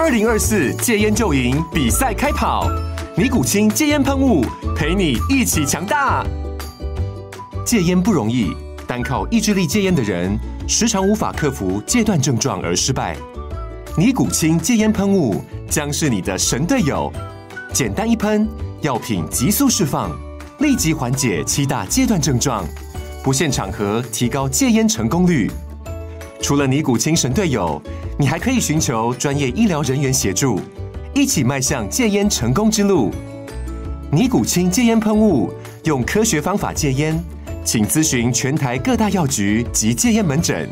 二零二四戒烟就赢比赛开跑，尼古清戒烟喷雾陪你一起强大。戒烟不容易，单靠意志力戒烟的人，时常无法克服戒断症状而失败。尼古清戒烟喷雾将是你的神队友，简单一喷，药品急速释放，立即缓解七大戒断症状，不限场合，提高戒烟成功率。除了尼古清神队友。你还可以寻求专业医疗人员协助，一起迈向戒烟成功之路。尼古清戒烟喷雾，用科学方法戒烟，请咨询全台各大药局及戒烟门诊。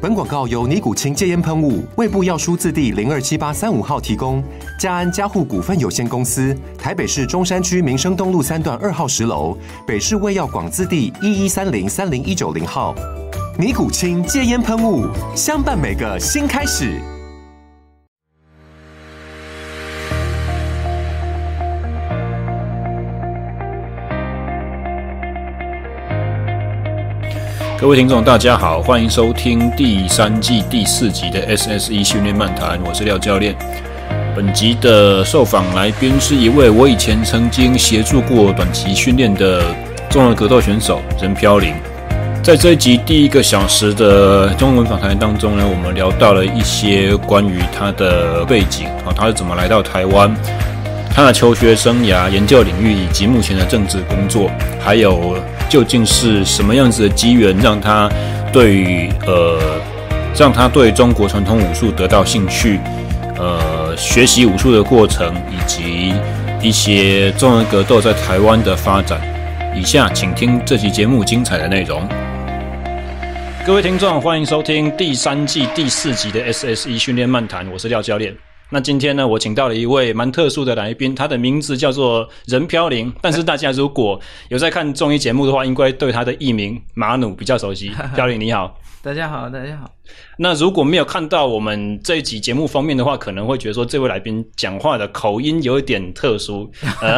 本广告由尼古清戒烟喷雾卫部药书字第零二七八三五号提供，嘉安家护股份有限公司，台北市中山区民生东路三段二号十楼，北市卫药广字第一一三零三零一九零号。尼古清戒烟喷雾，相伴每个新开始。各位听众，大家好，欢迎收听第三季第四集的 SSE 训练漫谈，我是廖教练。本集的受访来宾是一位我以前曾经协助过短期训练的重合格斗选手任飘零。在这一集第一个小时的中文访谈当中呢，我们聊到了一些关于他的背景啊，他是怎么来到台湾，他的求学生涯、研究领域以及目前的政治工作，还有究竟是什么样子的机缘让他对呃让他对中国传统武术得到兴趣，呃，学习武术的过程以及一些中文格斗在台湾的发展。以下请听这期节目精彩的内容。各位听众，欢迎收听第三季第四集的 SSE 训练漫谈，我是廖教练。那今天呢，我请到了一位蛮特殊的来宾，他的名字叫做任飘零，但是大家如果有在看综艺节目的话，应该对他的艺名马努比较熟悉。飘零你好。大家好，大家好。那如果没有看到我们这一集节目方面的话，可能会觉得说这位来宾讲话的口音有一点特殊。呃，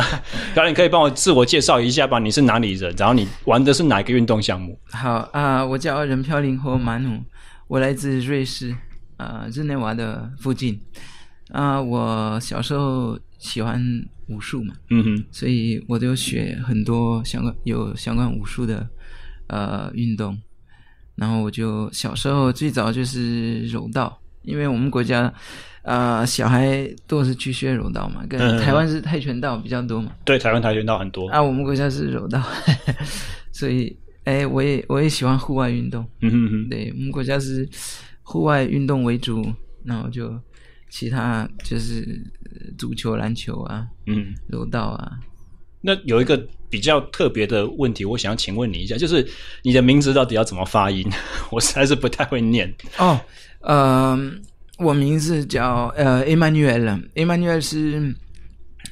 然演你可以帮我自我介绍一下吧，你是哪里人？然后你玩的是哪个运动项目？好啊，我叫任飘零和马努，我来自瑞士，呃，日内瓦的附近。啊，我小时候喜欢武术嘛，嗯哼，所以我就学很多相关有相关武术的呃运动。然后我就小时候最早就是柔道，因为我们国家，啊，小孩都是去学柔道嘛。跟台湾是跆拳道比较多嘛？对，台湾跆拳道很多。啊，我们国家是柔道，所以哎，我也我也喜欢户外运动。嗯哼哼。对我们国家是户外运动为主，然后就其他就是足球、篮球啊，嗯，柔道啊。那有一个。比较特别的问题，我想要请问你一下，就是你的名字到底要怎么发音？我实在是不太会念。哦，嗯，我名字叫呃，Emmanuel。Emmanuel 是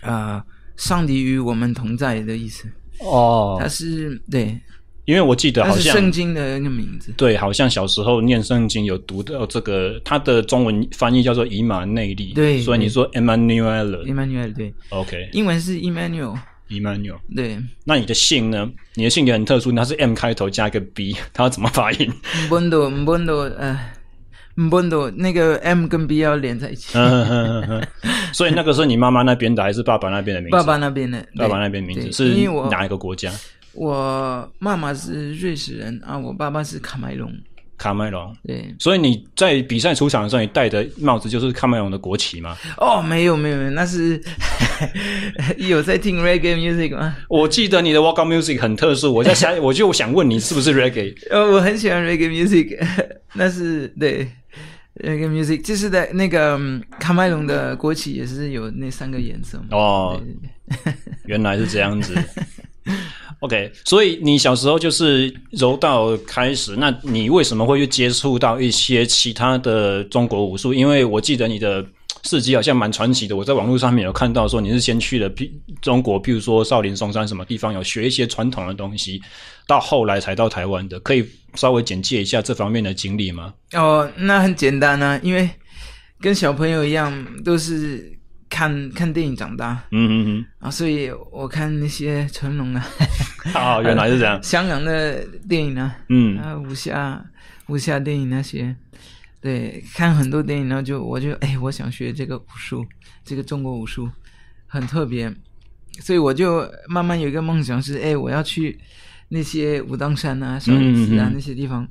呃，上帝与我们同在的意思。哦，它是对，因为我记得好像圣经的那个名字。对，好像小时候念圣经有读到这个，它的中文翻译叫做以马内利。对，所以你说 Emmanuel，Emmanuel 对。OK，英文是 Emmanuel。Emmanuel，对，那你的姓呢？你的性格很特殊，它是 M 开头加一个 B，它要怎么发音？Mondo，Mondo，哎，Mondo，那个 M 跟 B 要连在一起。所以那个是你妈妈那边的还是爸爸那边的名字？爸爸那边的，爸爸那边名字是哪一个国家？我妈妈是瑞士人啊，我爸爸是卡麦隆。卡麦隆，对，所以你在比赛出场的时候，你戴的帽子就是卡麦隆的国旗吗？哦，没有，没有，没有，那是 有在听 reggae music 吗？我记得你的 walk music 很特殊，我在想，我就想问你是不是 reggae？呃，我很喜欢 reggae music，那是对 reggae music，就是在那个卡麦隆的国旗也是有那三个颜色哦，原来是这样子。OK，所以你小时候就是柔道开始，那你为什么会去接触到一些其他的中国武术？因为我记得你的事迹好像蛮传奇的，我在网络上面有看到说你是先去了中中国，譬如说少林、嵩山什么地方有学一些传统的东西，到后来才到台湾的，可以稍微简介一下这方面的经历吗？哦，那很简单啊，因为跟小朋友一样都是。看看电影长大，嗯嗯嗯，啊，所以我看那些成龙啊，哦，原来是这样。香港的电影呢，嗯，啊，武侠，武侠电影那些，对，看很多电影然后就我就哎，我想学这个武术，这个中国武术很特别，所以我就慢慢有一个梦想是，哎，我要去那些武当山啊、少林寺啊那些地方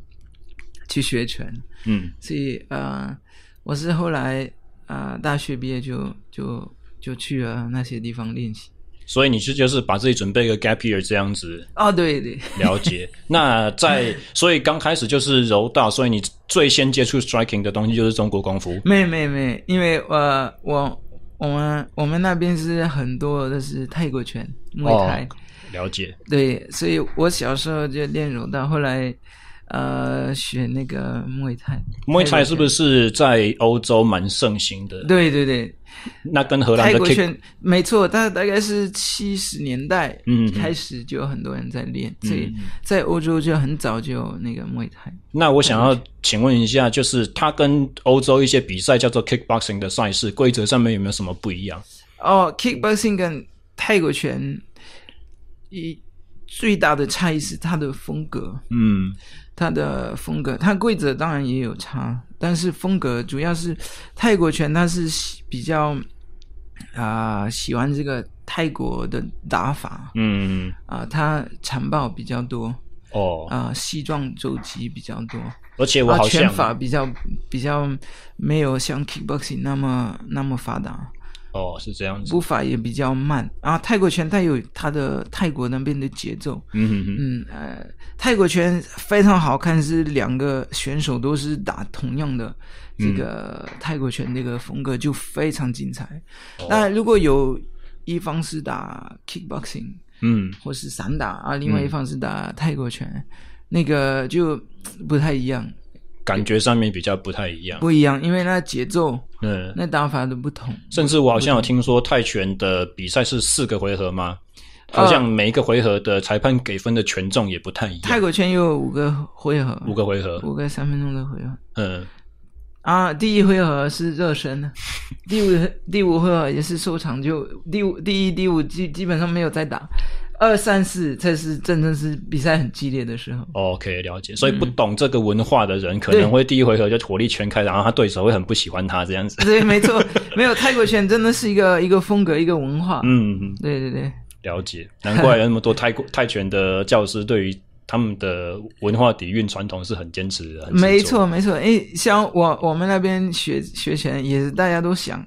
去学拳，嗯，所以呃，我是后来。呃，大学毕业就就就去了那些地方练习。所以你是就是把自己准备一个 gap year 这样子。哦，对对，了解。那在所以刚开始就是柔道，所以你最先接触 striking 的东西就是中国功夫。没没没，因为我我我们我们那边是很多的是泰国拳、泰拳。了解。对，所以我小时候就练柔道，后来。呃，学那个莫伊泰，莫伊泰是不是在欧洲蛮盛行的？对对对，那跟荷兰的泰拳没错，大大概是七十年代，嗯，开始就有很多人在练，以在欧洲就很早就那个莫伊泰。那我想要请问一下，就是它跟欧洲一些比赛叫做 kickboxing 的赛事规则上面有没有什么不一样？哦，kickboxing 跟泰拳一最大的差异是它的风格，嗯。他的风格，他规则当然也有差，但是风格主要是泰国拳，他是比较啊喜欢这个泰国的打法，嗯啊，他残暴比较多，哦啊，西装肘击比较多，而且我拳法比较比较没有像 kickboxing 那么那么发达。哦，是这样子，步伐也比较慢。啊，泰国拳它有它的泰国那边的节奏，嗯嗯呃，泰国拳非常好看，是两个选手都是打同样的这个泰国拳那个风格，就非常精彩。那如果有一方是打 kickboxing，嗯，或是散打啊，另外一方是打泰国拳，那个就不太一样，感觉上面比较不太一样，不一样，因为那节奏。嗯，那打法都不同。甚至我好像有听说泰拳的比赛是四个回合吗？好像每一个回合的裁判给分的权重也不太一样。泰国拳有五个回合，五个回合，五个三分钟的回合。嗯，啊，第一回合是热身的，第五第五回合也是收场，就第五第一第五基基本上没有再打。二三四才是真正是比赛很激烈的时候。OK，了解。所以不懂这个文化的人，可能会第一回合就火力全开，然后他对手会很不喜欢他这样子。对，没错，没有泰国拳真的是一个 一个风格，一个文化。嗯，对对对，了解。难怪有那么多泰国泰拳的教师，对于他们的文化底蕴、传统是很坚持的。没错，没错。哎，像我我们那边学学拳，也是大家都想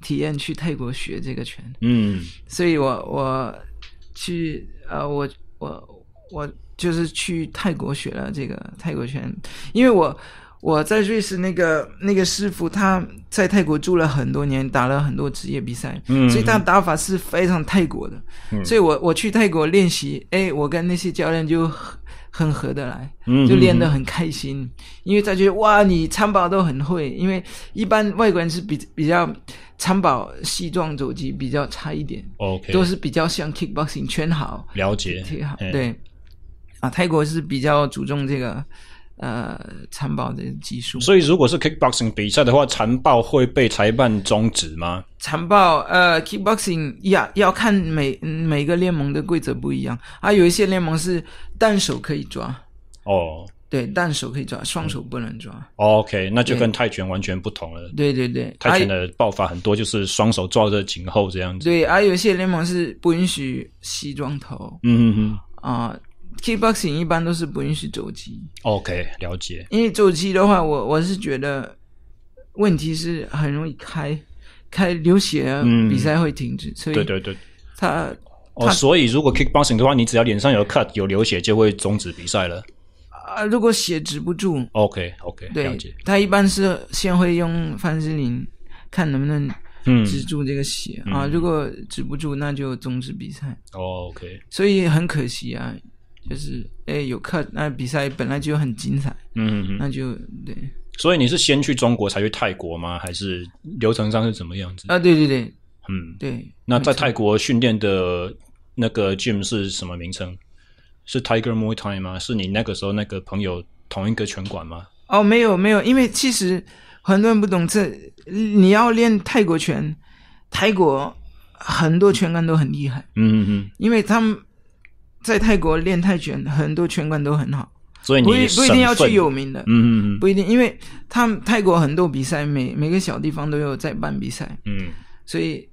体验去泰国学这个拳。嗯，所以我我。去呃，我我我就是去泰国学了这个泰国拳，因为我我在瑞士那个那个师傅他在泰国住了很多年，打了很多职业比赛，所以他打法是非常泰国的。所以我我去泰国练习，哎，我跟那些教练就。很合得来，就练得很开心，因为他觉得哇，你参保都很会，因为一般外国人是比比较参保西装肘击比较差一点，OK，都是比较像 kickboxing 圈好，了解好，对，啊，泰国是比较注重这个。呃，残暴的技术。所以，如果是 kickboxing 比赛的话，残暴会被裁判终止吗？残暴，呃，kickboxing 要要看每每个联盟的规则不一样啊。有一些联盟是单手可以抓，哦，对，单手可以抓，双手不能抓。OK，那就跟泰拳完全不同了。对对对，泰拳的爆发很多就是双手抓着颈后这样子。对，而有些联盟是不允许西装头。嗯嗯嗯啊。Kickboxing 一般都是不允许肘击。o k 了解。因为肘击的话，我我是觉得问题是很容易开开流血，啊，比赛会停止。所以对对对，他哦，所以如果 Kickboxing 的话，你只要脸上有 cut 有流血，就会终止比赛了。啊，如果血止不住，OK OK，了解。他一般是先会用凡士林看能不能止住这个血啊，如果止不住，那就终止比赛。哦 OK，所以很可惜啊。就是诶，有课，那比赛本来就很精彩。嗯，那就对。所以你是先去中国才去泰国吗？还是流程上是怎么样子？啊，对对对，嗯，对。那在泰国训练的那个 Jim 是什么名称？是 Tiger Muay Thai 吗？是你那个时候那个朋友同一个拳馆吗？哦，没有没有，因为其实很多人不懂这，你要练泰国拳，泰国很多拳馆都很厉害。嗯嗯，因为他们。在泰国练泰拳，很多拳馆都很好，所以不不一定要去有名的，嗯，不一定，因为他们泰国很多比赛，每每个小地方都有在办比赛，嗯，所以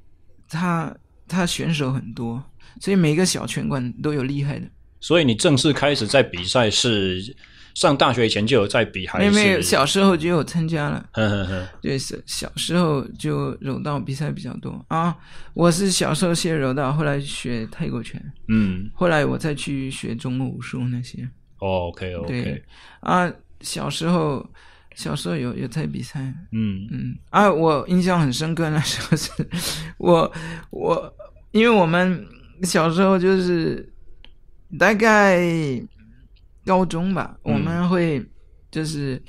他他选手很多，所以每个小拳馆都有厉害的，所以你正式开始在比赛是。上大学以前就有在比，还是没有？小时候就有参加了，对，小小时候就柔道比赛比较多啊。我是小时候学柔道，后来学泰国拳，嗯，后来我再去学中国武术那些。OK，OK，对啊，小时候小时候有有在比赛，嗯嗯啊，我印象很深刻那时候是，我我因为我们小时候就是大概。高中吧，我们会就是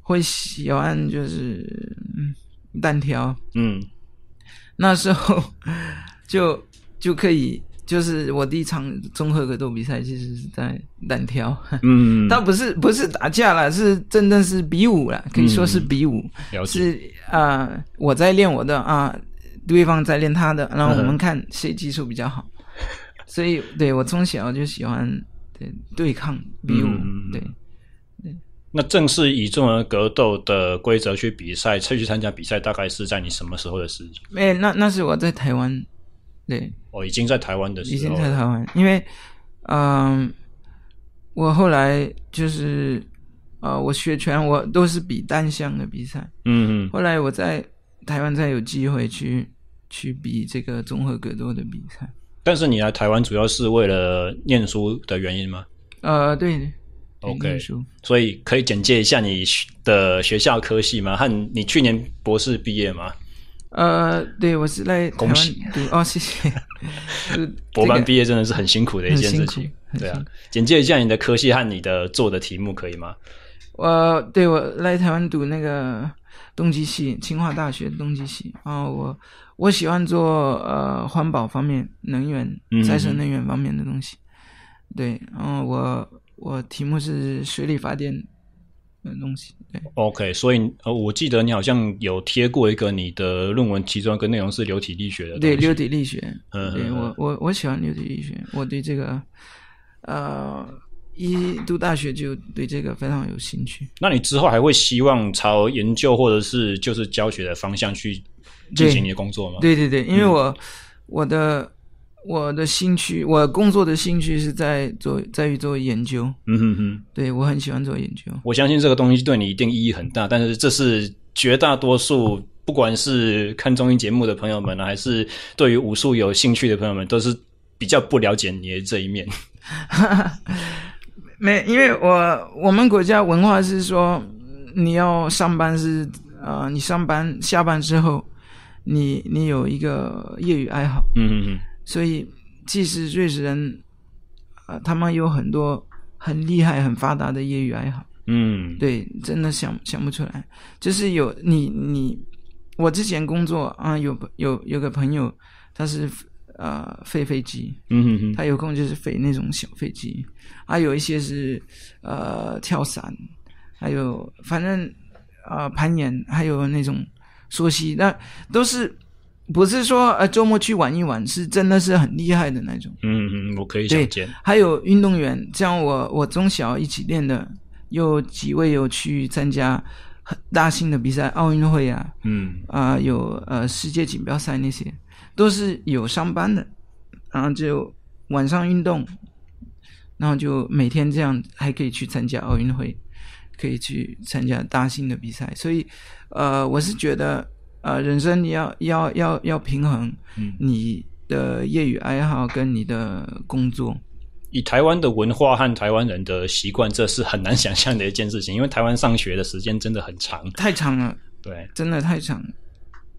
会喜欢就是单挑，嗯，那时候 就就可以就是我第一场综合格斗比赛其实是在单挑，嗯，他 不是不是打架了，是真的是比武了，可以说是比武，是啊，我在练我的啊，对方在练他的，然后我们看谁技术比较好，所以对我从小就喜欢。对抗比武，对，那正式以中文格斗的规则去比赛，去参加比赛，大概是在你什么时候的事情？没，那那是我在台湾，对，我已经在台湾的时候，已经在台湾，因为，嗯，我后来就是啊，我学拳，我都是比单项的比赛，嗯，后来我在台湾才有机会去去比这个综合格斗的比赛。但是你来台湾主要是为了念书的原因吗？呃，对，OK，所以可以简介一下你的学校科系吗？和你去年博士毕业吗？呃，对，我是来恭喜读，哦，谢谢。博班毕业真的是很辛苦的一件事情，对啊。简介一下你的科系和你的做的题目可以吗？我对我来台湾读那个东极系，清华大学东极系。啊，我。我喜欢做呃环保方面、能源、再生能源方面的东西。对，然后我我题目是水力发电的东西。对，OK。所以呃，我记得你好像有贴过一个你的论文，其中一个内容是流体力学的。对，流体力学。嗯嗯。对我我我喜欢流体力学，我对这个呃一读大学就对这个非常有兴趣。那你之后还会希望朝研究或者是就是教学的方向去？进行你的工作吗？对对对，因为我我的我的兴趣，我工作的兴趣是在做，在于做研究。嗯哼哼，对我很喜欢做研究。我相信这个东西对你一定意义很大，但是这是绝大多数不管是看综艺节目的朋友们，还是对于武术有兴趣的朋友们，都是比较不了解你的这一面。没，因为我我们国家文化是说，你要上班是啊，你上班下班之后。你你有一个业余爱好，嗯嗯嗯，所以其实瑞士人啊，他们有很多很厉害、很发达的业余爱好，嗯，对，真的想想不出来，就是有你你，我之前工作啊，有有有个朋友他是啊飞飞机，嗯哼哼，他有空就是飞那种小飞机，还有一些是呃跳伞，还有反正啊攀岩，还有那种。说西那都是不是说呃周末去玩一玩是真的是很厉害的那种嗯嗯我可以想见还有运动员像我我中小一起练的有几位有去参加很大型的比赛奥运会啊嗯啊有呃世界锦标赛那些都是有上班的然后就晚上运动然后就每天这样还可以去参加奥运会。可以去参加大型的比赛，所以，呃，我是觉得，呃，人生你要要要要平衡，你的业余爱好跟你的工作。以台湾的文化和台湾人的习惯，这是很难想象的一件事情，因为台湾上学的时间真的很长，太长了。对，真的太长。了。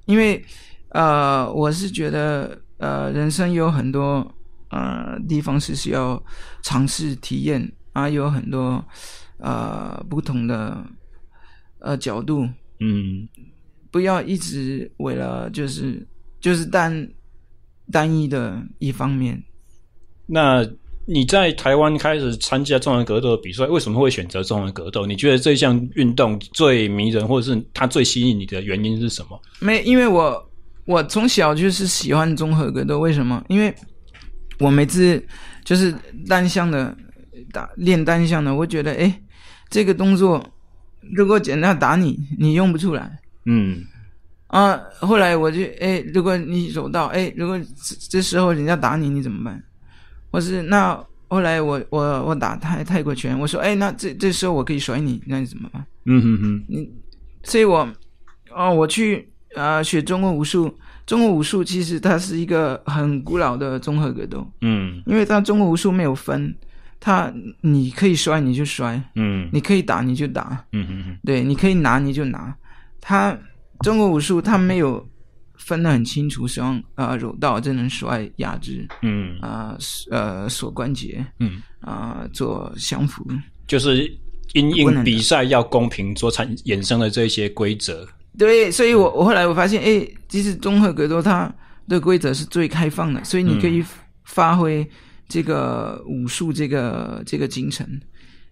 因为，呃，我是觉得，呃，人生有很多呃地方是需要尝试体验，啊，有很多。呃，不同的呃角度，嗯，不要一直为了就是就是单单一的一方面。那你在台湾开始参加中文格斗的比赛，为什么会选择中文格斗？你觉得这项运动最迷人，或者是它最吸引你的原因是什么？没，因为我我从小就是喜欢综合格斗。为什么？因为我每次就是单项的打练单项的，我觉得哎。这个动作，如果简单打你，你用不出来。嗯，啊，后来我就哎，如果你走到哎，如果这时候人家打你，你怎么办？或是那后来我我我打泰泰国拳，我说哎，那这这时候我可以甩你，那你怎么办？嗯哼哼，你，所以我，哦，我去啊学中国武术。中国武术其实它是一个很古老的综合格斗。嗯，因为它中国武术没有分。他，你可以摔你就摔，嗯，你可以打你就打，嗯嗯嗯，对，你可以拿你就拿。他中国武术他没有分得很清楚，像啊柔道只能摔压制，嗯啊呃锁关节，嗯啊做降服，就是因应比赛要公平做产衍生的这些规则。对，所以我我后来我发现，哎，其实综合格斗它的规则是最开放的，所以你可以发挥。这个武术，这个这个精神，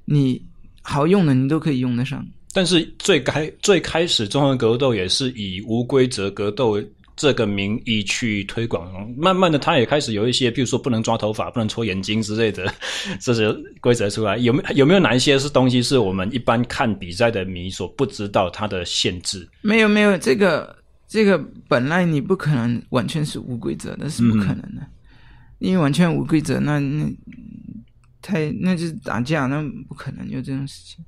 你好用的，你都可以用得上。但是最开最开始，综合格斗也是以无规则格斗这个名义去推广。慢慢的，他也开始有一些，比如说不能抓头发、不能戳眼睛之类的 这些规则出来。有没有没有哪些是东西是我们一般看比赛的迷所不知道它的限制？没有，没有，这个这个本来你不可能完全是无规则，那是不可能的。因为完全无规则，那那太那就是打架，那不可能有这种事情。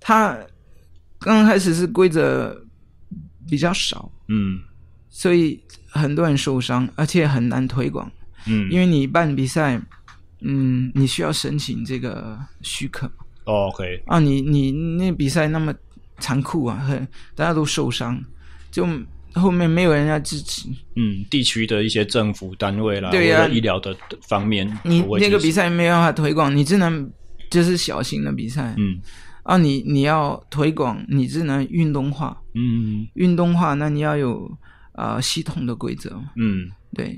他刚开始是规则比较少，嗯，所以很多人受伤，而且很难推广，嗯，因为你办比赛，嗯，你需要申请这个许可，OK，哦、啊，你你那比赛那么残酷啊，很大家都受伤，就。后面没有人家支持，嗯，地区的一些政府单位啦，或者医疗的方面，你那个比赛没办法推广，你只能就是小型的比赛，嗯，啊，你你要推广，你只能运动化，嗯，运动化，那你要有啊系统的规则，嗯，对，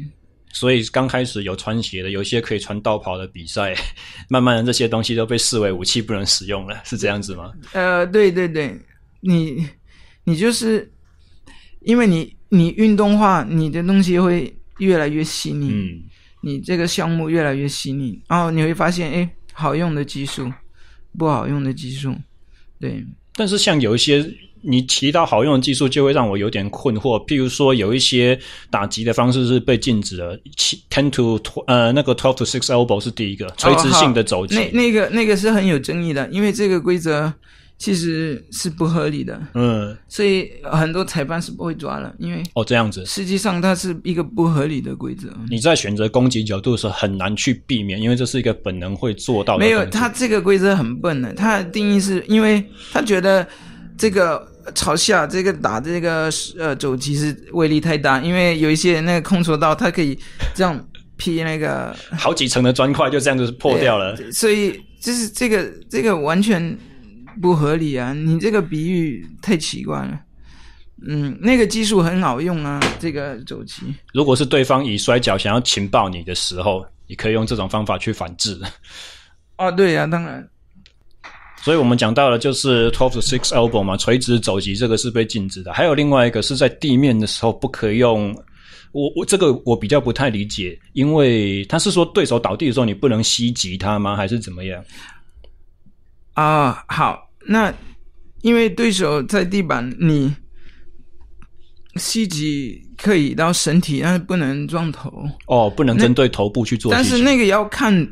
所以刚开始有穿鞋的，有些可以穿道袍的比赛，慢慢的这些东西都被视为武器不能使用了，是这样子吗？呃，对对对，你你就是。因为你你运动化，你的东西会越来越细腻。嗯，你这个项目越来越细腻，然后你会发现，哎，好用的技术，不好用的技术，对。但是像有一些你提到好用的技术，就会让我有点困惑。譬如说，有一些打击的方式是被禁止的，ten to 呃那个 twelve to six elbow 是第一个垂直性的肘击。那那个那个是很有争议的，因为这个规则。其实是不合理的，嗯，所以很多裁判是不会抓了，因为哦这样子，实际上它是一个不合理的规则。你在选择攻击角度的时候很难去避免，因为这是一个本能会做到。没有，他这个规则很笨的，他的定义是因为他觉得这个朝下这个打这个呃肘击是威力太大，因为有一些那个空手道它可以这样劈那个好几层的砖块就这样子破掉了，所以就是这个这个完全。不合理啊！你这个比喻太奇怪了。嗯，那个技术很好用啊，这个肘击。如果是对方以摔跤想要擒抱你的时候，你可以用这种方法去反制。啊，对呀，当然。所以我们讲到了就是 twelve six elbow 嘛，垂直肘击这个是被禁止的。还有另外一个是在地面的时候不可以用。我我这个我比较不太理解，因为他是说对手倒地的时候你不能袭击他吗？还是怎么样？啊，好。那，因为对手在地板，你吸击可以到身体，但是不能撞头。哦，不能针对头部去做。但是那个要看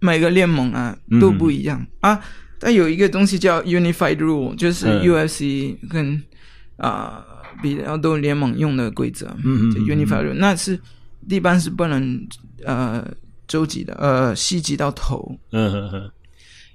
每个联盟啊都不一样啊。但有一个东西叫 Unified Rule，就是 UFC 跟啊比较都联盟用的规则。嗯嗯。Unified Rule 那是地板是不能呃周击的，呃膝击到头。嗯嗯嗯。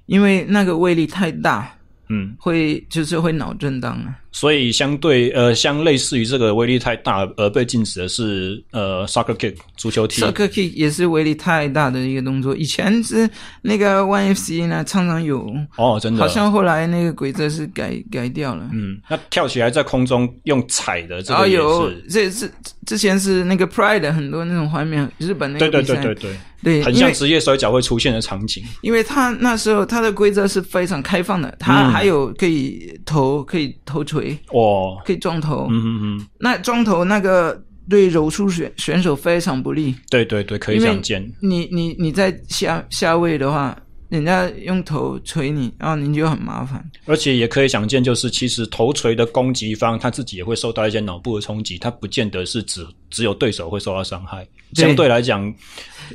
因为那个威力太大。嗯，会就是会脑震荡啊。所以相对呃，相类似于这个威力太大而被禁止的是呃，soccer kick 足球踢 soccer kick 也是威力太大的一个动作。以前是那个 ONE FC 呢，常常有哦，真的，好像后来那个规则是改改掉了。嗯，那跳起来在空中用踩的这个也是，这是。之前是那个 Pride 很多那种画面，日本那个对对对对对，对，很像职业摔跤会出现的场景。因为他那时候他的规则是非常开放的，他还有可以投，可以投锤，哦，可以撞头，嗯嗯嗯，那撞头那个对柔术选选手非常不利，对对对，可以这见。你你你在下下位的话。人家用头锤你，然后你就很麻烦。而且也可以想见，就是其实头锤的攻击方他自己也会受到一些脑部的冲击，他不见得是只只有对手会受到伤害。相对来讲，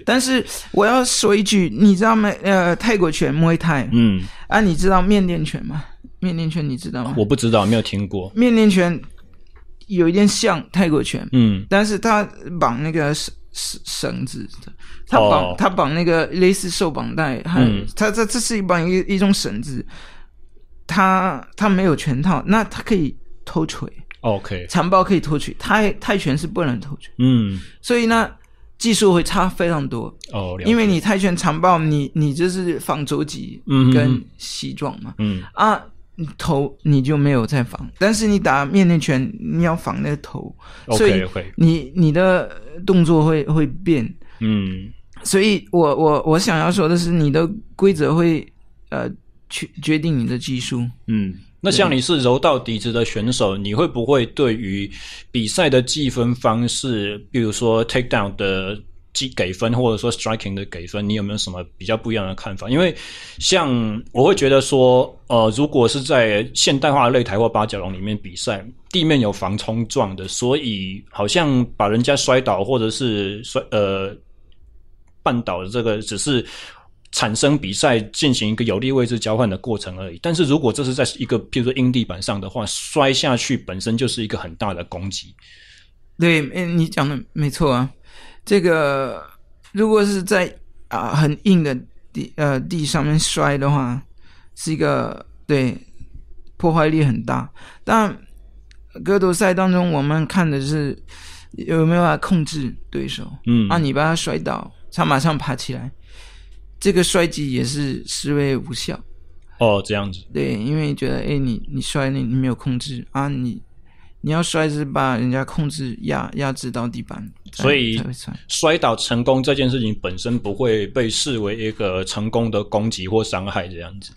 但是我要说一句，你知道吗？呃，泰国拳 m u a t a i 嗯。啊，你知道面链拳吗？面链拳你知道吗？我不知道，没有听过。面链拳有一点像泰国拳，嗯，但是他绑那个绳绳子，他绑他绑那个类似瘦绑带，他这这是一绑一一种绳子，他他没有拳套，那他可以偷锤，o k 残暴可以偷取，泰泰拳是不能偷取，嗯，所以呢，技术会差非常多，哦，因为你泰拳长暴，你你就是仿肘击跟西装嘛，嗯啊。头你就没有在防，但是你打面对拳，你要防那个头，所以你你的动作会会变。嗯，所以我我我想要说的是，你的规则会呃决决定你的技术。嗯，那像你是柔道、底子的选手，你会不会对于比赛的计分方式，比如说 take down 的？即给分或者说 striking 的给分，你有没有什么比较不一样的看法？因为像我会觉得说，呃，如果是在现代化擂台或八角笼里面比赛，地面有防冲撞的，所以好像把人家摔倒或者是摔呃绊倒的这个，只是产生比赛进行一个有利位置交换的过程而已。但是如果这是在一个譬如说硬地板上的话，摔下去本身就是一个很大的攻击。对，哎，你讲的没错啊。这个如果是在啊很硬的地呃地上面摔的话，是一个对破坏力很大。但格斗赛当中，我们看的是有没有办法控制对手，嗯，啊，你把他摔倒，他马上爬起来，这个摔击也是视为无效。哦，这样子。对，因为觉得哎，你你摔你你没有控制啊，你。你要摔是把人家控制压压制到地板，所以摔倒成功这件事情本身不会被视为一个成功的攻击或伤害这样子。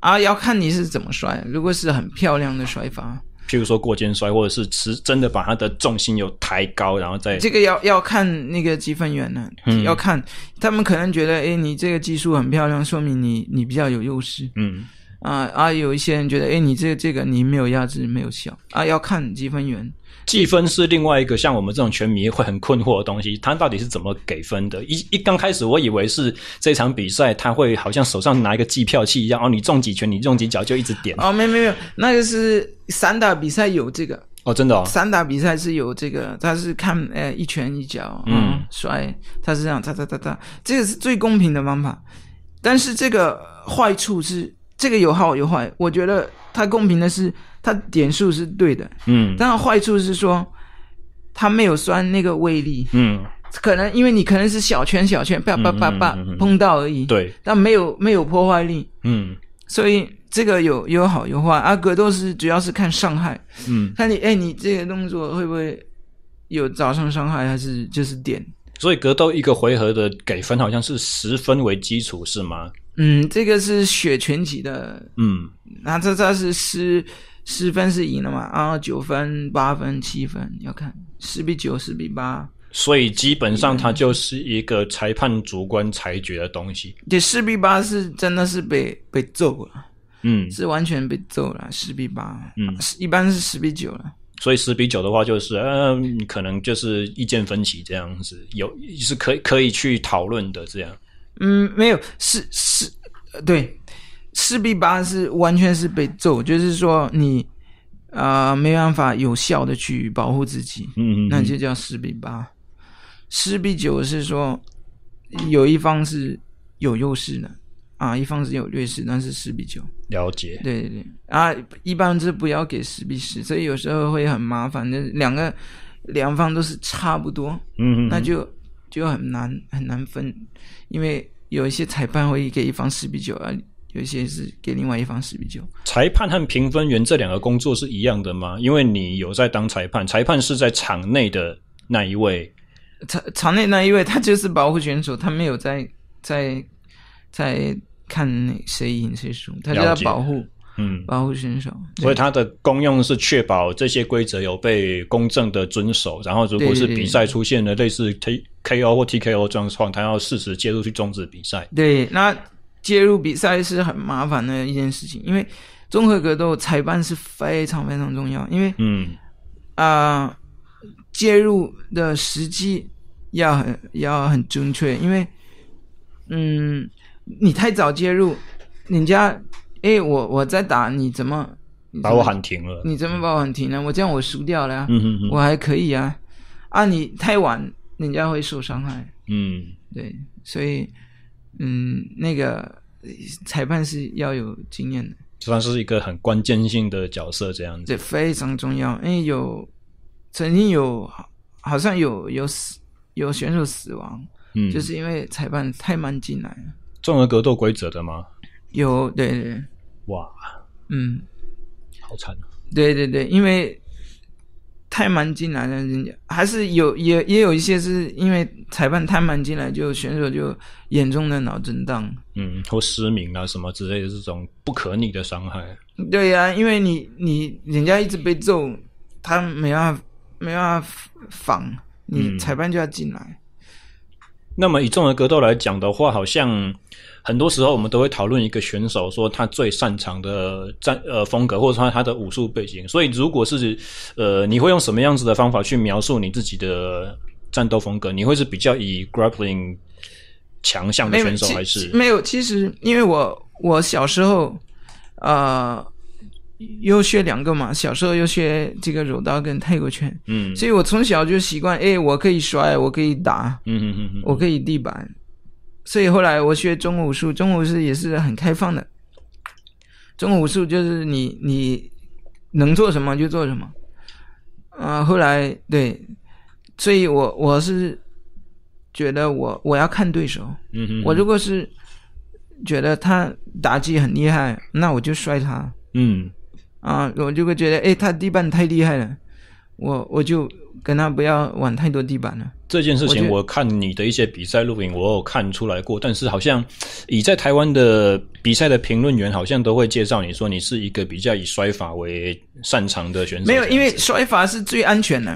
啊，要看你是怎么摔。如果是很漂亮的摔法，譬如说过肩摔，或者是持真的把他的重心有抬高，然后再这个要要看那个积分员呢，要看他们可能觉得，哎，你这个技术很漂亮，说明你你比较有优势，嗯。啊啊！有一些人觉得，哎，你这这个你没有压制，没有效啊，要看积分员。积分是另外一个像我们这种拳迷会很困惑的东西，他到底是怎么给分的？一一刚开始我以为是这场比赛他会好像手上拿一个计票器一样，哦，你中几拳，你中几脚就一直点。哦，没没没有，那个是散打比赛有这个哦，真的哦，散打比赛是有这个，他是看哎一拳一脚，嗯，摔，他是这样，他他他他，这个是最公平的方法，但是这个坏处是。这个有好有坏，我觉得它公平的是它点数是对的，嗯，但是坏处是说它没有算那个威力，嗯，可能因为你可能是小圈小圈啪啪啪啪碰到而已，对，但没有没有破坏力，嗯，所以这个有有好有坏。啊，格斗是主要是看伤害，嗯，看你哎你这个动作会不会有造成伤害，还是就是点。所以格斗一个回合的给分好像是十分为基础，是吗？嗯，这个是血全集的。嗯，那这这是十十分是赢了嘛？啊，九分、八分、七分要看十比九、十比八。所以基本上它就是一个裁判主观裁决的东西。对，四比八是真的是被被揍了。嗯，是完全被揍了，四比八。嗯，一般是十比九了。所以十比九的话，就是嗯，可能就是意见分歧这样子，有是可以可以去讨论的这样。嗯，没有，四四，对，四比八是完全是被揍，就是说你啊没办法有效的去保护自己，嗯嗯，那就叫四比八，四比九是说有一方是有优势的，啊一方是有劣势，但是四比九，了解，对对对，啊一般是不要给四比十，所以有时候会很麻烦，那两个两方都是差不多，嗯嗯，那就。就很难很难分，因为有一些裁判会给一方四比九啊，有一些是给另外一方四比九。裁判和评分员这两个工作是一样的吗？因为你有在当裁判，裁判是在场内的那一位，场场内那一位他就是保护选手，他没有在在在看谁赢谁输，他就要保护。嗯，保护选手，所以它的功用是确保这些规则有被公正的遵守。然后，如果是比赛出现了类似 T KO 或 TKO 状况，它要适时介入去终止比赛。对，那介入比赛是很麻烦的一件事情，因为综合格斗裁判是非常非常重要，因为嗯啊，介入的时机要很要很准确，因为嗯，你太早介入，人家。哎，我我在打，你怎么把我喊停了？你怎么把我喊停了？我这样我输掉了呀！我还可以啊，啊！你太晚，人家会受伤害。嗯，对，所以，嗯，那个裁判是要有经验的，算是一个很关键性的角色这样子。对，非常重要。哎，有曾经有好像有有死有选手死亡，嗯，就是因为裁判太慢进来了。综合格斗规则的吗？有对对，哇，嗯，好惨啊！对对对，因为太门进来的人家还是有也也有一些是因为裁判太门进来，就选手就严重的脑震荡，嗯，或失明啊什么之类的这种不可逆的伤害。对呀，因为你你人家一直被揍，他没法没法防，你裁判就要进来。那么以这种格斗来讲的话，好像。很多时候我们都会讨论一个选手，说他最擅长的战呃风格，或者说他的武术背景。所以，如果是呃，你会用什么样子的方法去描述你自己的战斗风格？你会是比较以 grappling 强项的选手，还是没有？其实因为我我小时候啊，又学两个嘛，小时候又学这个柔道跟泰国拳，嗯，所以我从小就习惯，哎，我可以摔，我可以打，嗯嗯嗯，我可以地板。所以后来我学中国武术，中国武术也是很开放的。中国武术就是你你能做什么就做什么，啊，后来对，所以我我是觉得我我要看对手，我如果是觉得他打击很厉害，那我就摔他，嗯，啊，我就会觉得哎，他地板太厉害了。我我就跟他不要玩太多地板了。这件事情，我看你的一些比赛录影，我有看出来过。但是好像，以在台湾的比赛的评论员，好像都会介绍你说你是一个比较以摔法为擅长的选手。没有，因为摔法是最安全的。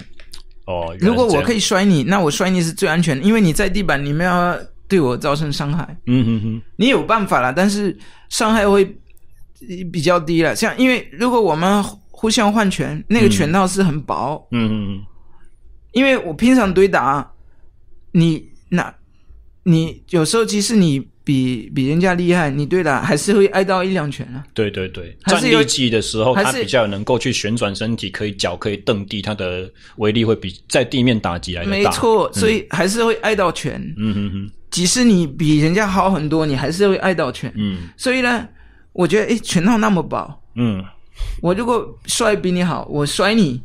哦。如果我可以摔你，那我摔你是最安全，的，因为你在地板，你面要对我造成伤害。嗯哼哼。你有办法了，但是伤害会比较低了。像因为如果我们。互相换拳，那个拳套是很薄。嗯嗯嗯，因为我平常对打，你那，你有时候即使你比比人家厉害，你对打还是会挨到一两拳啊。对对对，站立击的时候，他比较能够去旋转身体，可以脚可以蹬地，他的威力会比在地面打击来大。没错，所以还是会挨到拳。嗯哼哼，即使你比人家好很多，你还是会挨到拳。嗯，所以呢，我觉得诶，拳套那么薄，嗯。我如果摔比你好，我甩你，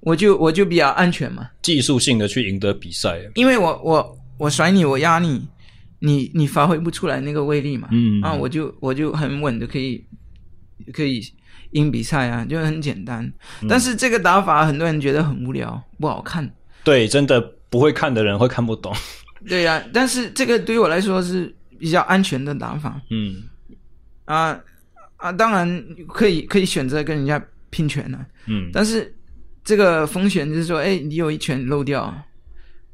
我就我就比较安全嘛。技术性的去赢得比赛，因为我我我甩你，我压你，你你发挥不出来那个威力嘛。嗯，啊，我就我就很稳的可以可以赢比赛啊，就很简单。但是这个打法很多人觉得很无聊，不好看。对，真的不会看的人会看不懂。对呀，但是这个对于我来说是比较安全的打法。嗯，啊。啊，当然可以，可以选择跟人家拼拳了。嗯，但是这个风险就是说，哎，你有一拳漏掉，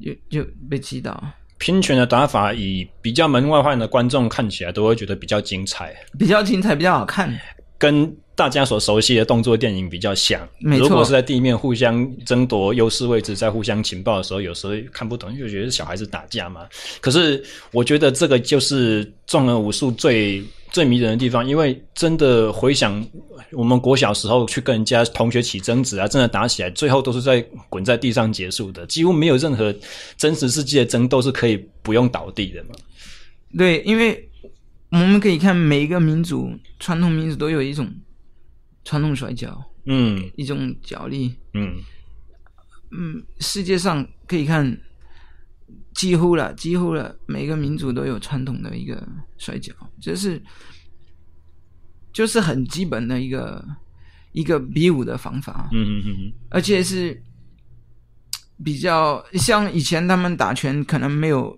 就就被击倒。拼拳的打法，以比较门外汉的观众看起来，都会觉得比较精彩，比较精彩，比较好看，跟大家所熟悉的动作电影比较像。没错，如果是在地面互相争夺优势位置，在互相情报的时候，有时候看不懂，就觉得小孩子打架嘛。可是我觉得这个就是中了武术最。最迷人的地方，因为真的回想我们国小时候去跟人家同学起争执啊，真的打起来，最后都是在滚在地上结束的，几乎没有任何真实世界的争斗是可以不用倒地的嘛。对，因为我们可以看每一个民族传统，民族都有一种传统摔跤，嗯，一种脚力，嗯嗯，世界上可以看。几乎了，几乎了，每个民族都有传统的一个摔跤，这是就是很基本的一个一个比武的方法。嗯嗯嗯嗯，而且是比较像以前他们打拳，可能没有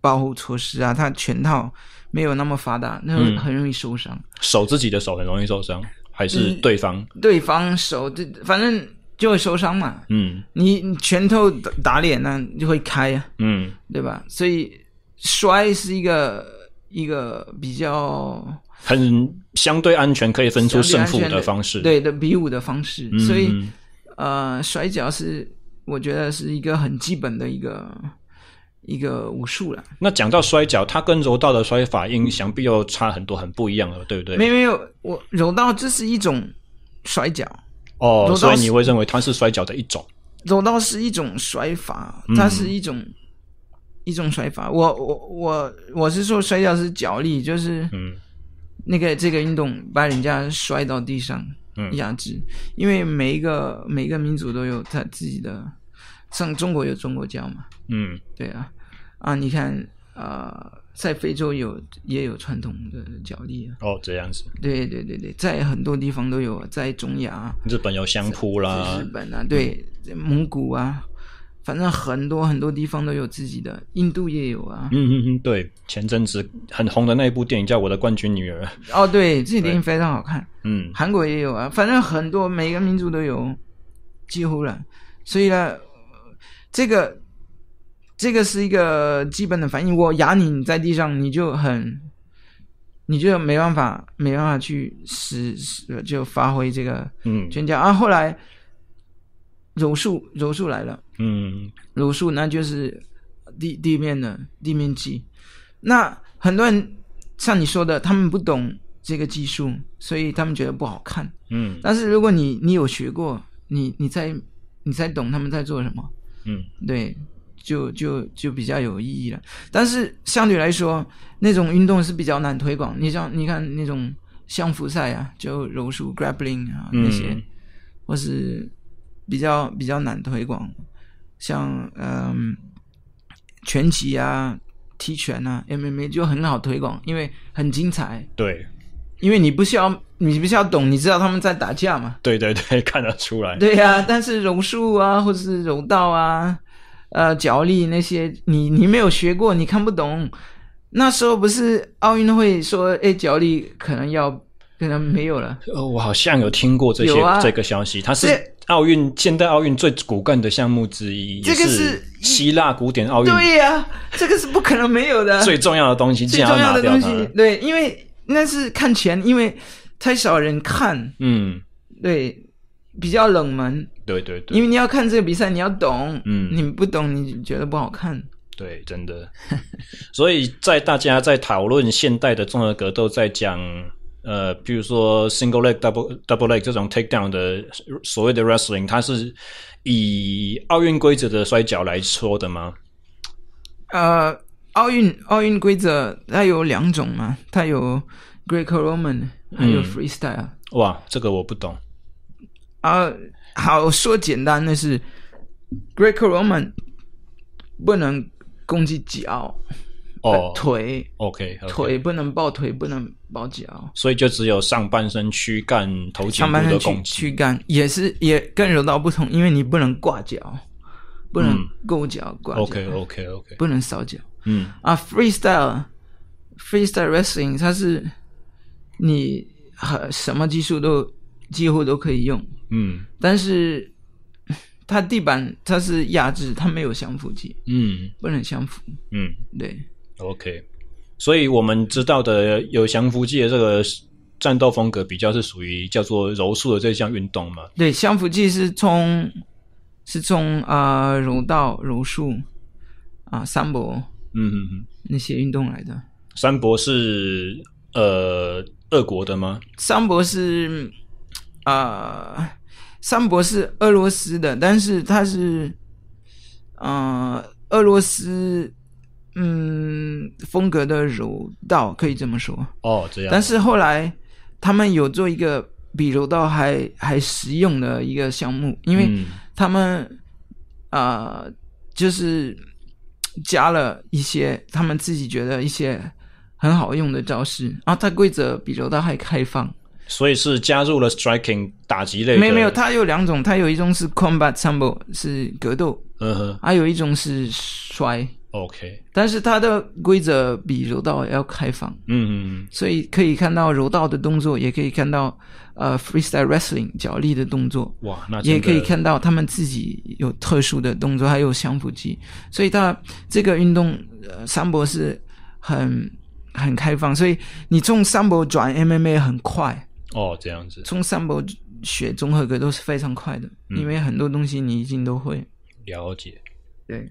保护措施啊，他拳套没有那么发达，那很容易受伤，手自己的手很容易受伤，还是对方对方手，反正。就会受伤嘛，嗯，你拳头打打脸呢，就会开呀，嗯，对吧？所以摔是一个一个比较很相对安全可以分出胜负的方式，对的比武的方式，所以呃，摔跤是我觉得是一个很基本的一个一个武术了。那讲到摔跤，它跟柔道的摔法应想必又差很多，很不一样了，对不对？没有没有，我柔道这是一种摔跤。哦，所以你会认为它是摔跤的一种？柔道是一种摔法，它是一种一种摔法。我我我我是说摔跤是脚力，就是嗯，那个这个运动把人家摔到地上，压制。因为每一个每一个民族都有他自己的，像中国有中国跤嘛。嗯，对啊，啊，你看啊。在非洲有也有传统的脚力哦，这样子。对对对对，在很多地方都有，在中亚、日本有相扑啦，日本啊，对蒙古啊，反正很多很多地方都有自己的。印度也有啊，嗯嗯嗯，对，前阵子很红的那一部电影叫《我的冠军女儿》。哦，对，这电影非常好看。嗯，韩国也有啊，反正很多每个民族都有，几乎了。所以呢，这个。这个是一个基本的反应。我压你，在地上，你就很，你就没办法，没办法去使，使就发挥这个嗯拳脚啊。后来，柔术，柔术来了。嗯，柔术那就是地地面的地面技。那很多人像你说的，他们不懂这个技术，所以他们觉得不好看。嗯，但是如果你你有学过，你你在你在懂他们在做什么。嗯，对。就就就比较有意义了，但是相对来说，那种运动是比较难推广。你像你看那种相扑赛啊，就柔术、grappling 啊那些，或是比较比较难推广。像嗯，拳击啊、踢拳啊、MMA 就很好推广，因为很精彩。对，因为你不需要你不需要懂，你知道他们在打架嘛？对对对，看得出来。对呀，但是柔术啊，或者是柔道啊。呃，脚力那些，你你没有学过，你看不懂。那时候不是奥运会说，哎，脚力可能要可能没有了。呃，我好像有听过这些啊，这个消息它是奥运现代奥运最骨干的项目之一。这个是希腊古典奥运。对呀，这个是不可能没有的。最重要的东西，最重要的东西。对，因为那是看钱，因为太少人看。嗯，对，比较冷门。对对对，因为你要看这个比赛，你要懂，嗯，你不懂你觉得不好看。对，真的。所以在大家在讨论现代的综合格斗，在讲呃，比如说 single leg、double double leg 这种 takedown 的所谓的 wrestling，它是以奥运规则的摔跤来说的吗？呃，奥运奥运规则它有两种嘛，它有 g r e e k r o m a n 还有 freestyle。哇，这个我不懂啊。好说简单，的是 Greek Roman 不能攻击脚哦腿 OK 腿不能抱腿，不能抱脚，所以就只有上半身躯干头上的身躯干也是也跟柔道不同，因为你不能挂脚，不能勾脚挂 OK OK OK 不能扫脚。嗯啊，Freestyle Freestyle Wrestling 它是你和什么技术都几乎都可以用。嗯，但是它 地板它是压制，它没有降服剂，嗯，不能降服，嗯，对，OK，所以我们知道的有降服剂的这个战斗风格，比较是属于叫做柔术的这项运动嘛？对，降服剂是从是从啊柔道、柔术啊三博，嗯嗯嗯，那些运动来的。三博是呃俄国的吗？三博是。啊，三博是俄罗斯的，但是它是，啊，俄罗斯嗯风格的柔道可以这么说哦，这样。但是后来他们有做一个比柔道还还实用的一个项目，因为他们啊，就是加了一些他们自己觉得一些很好用的招式，啊，它规则比柔道还开放。所以是加入了 striking 打击类，没有没有，它有两种，它有一种是 combat sambo 是格斗，嗯哼，还有一种是摔，OK，但是它的规则比柔道要开放，嗯嗯嗯，所以可以看到柔道的动作，也可以看到呃 freestyle wrestling 脚力的动作，哇，那也可以看到他们自己有特殊的动作，还有降腹肌，所以它这个运动呃，三博是很很开放，所以你从三博转 mma 很快。哦，这样子，从三博学综合科都是非常快的，因为很多东西你已经都会了解，对。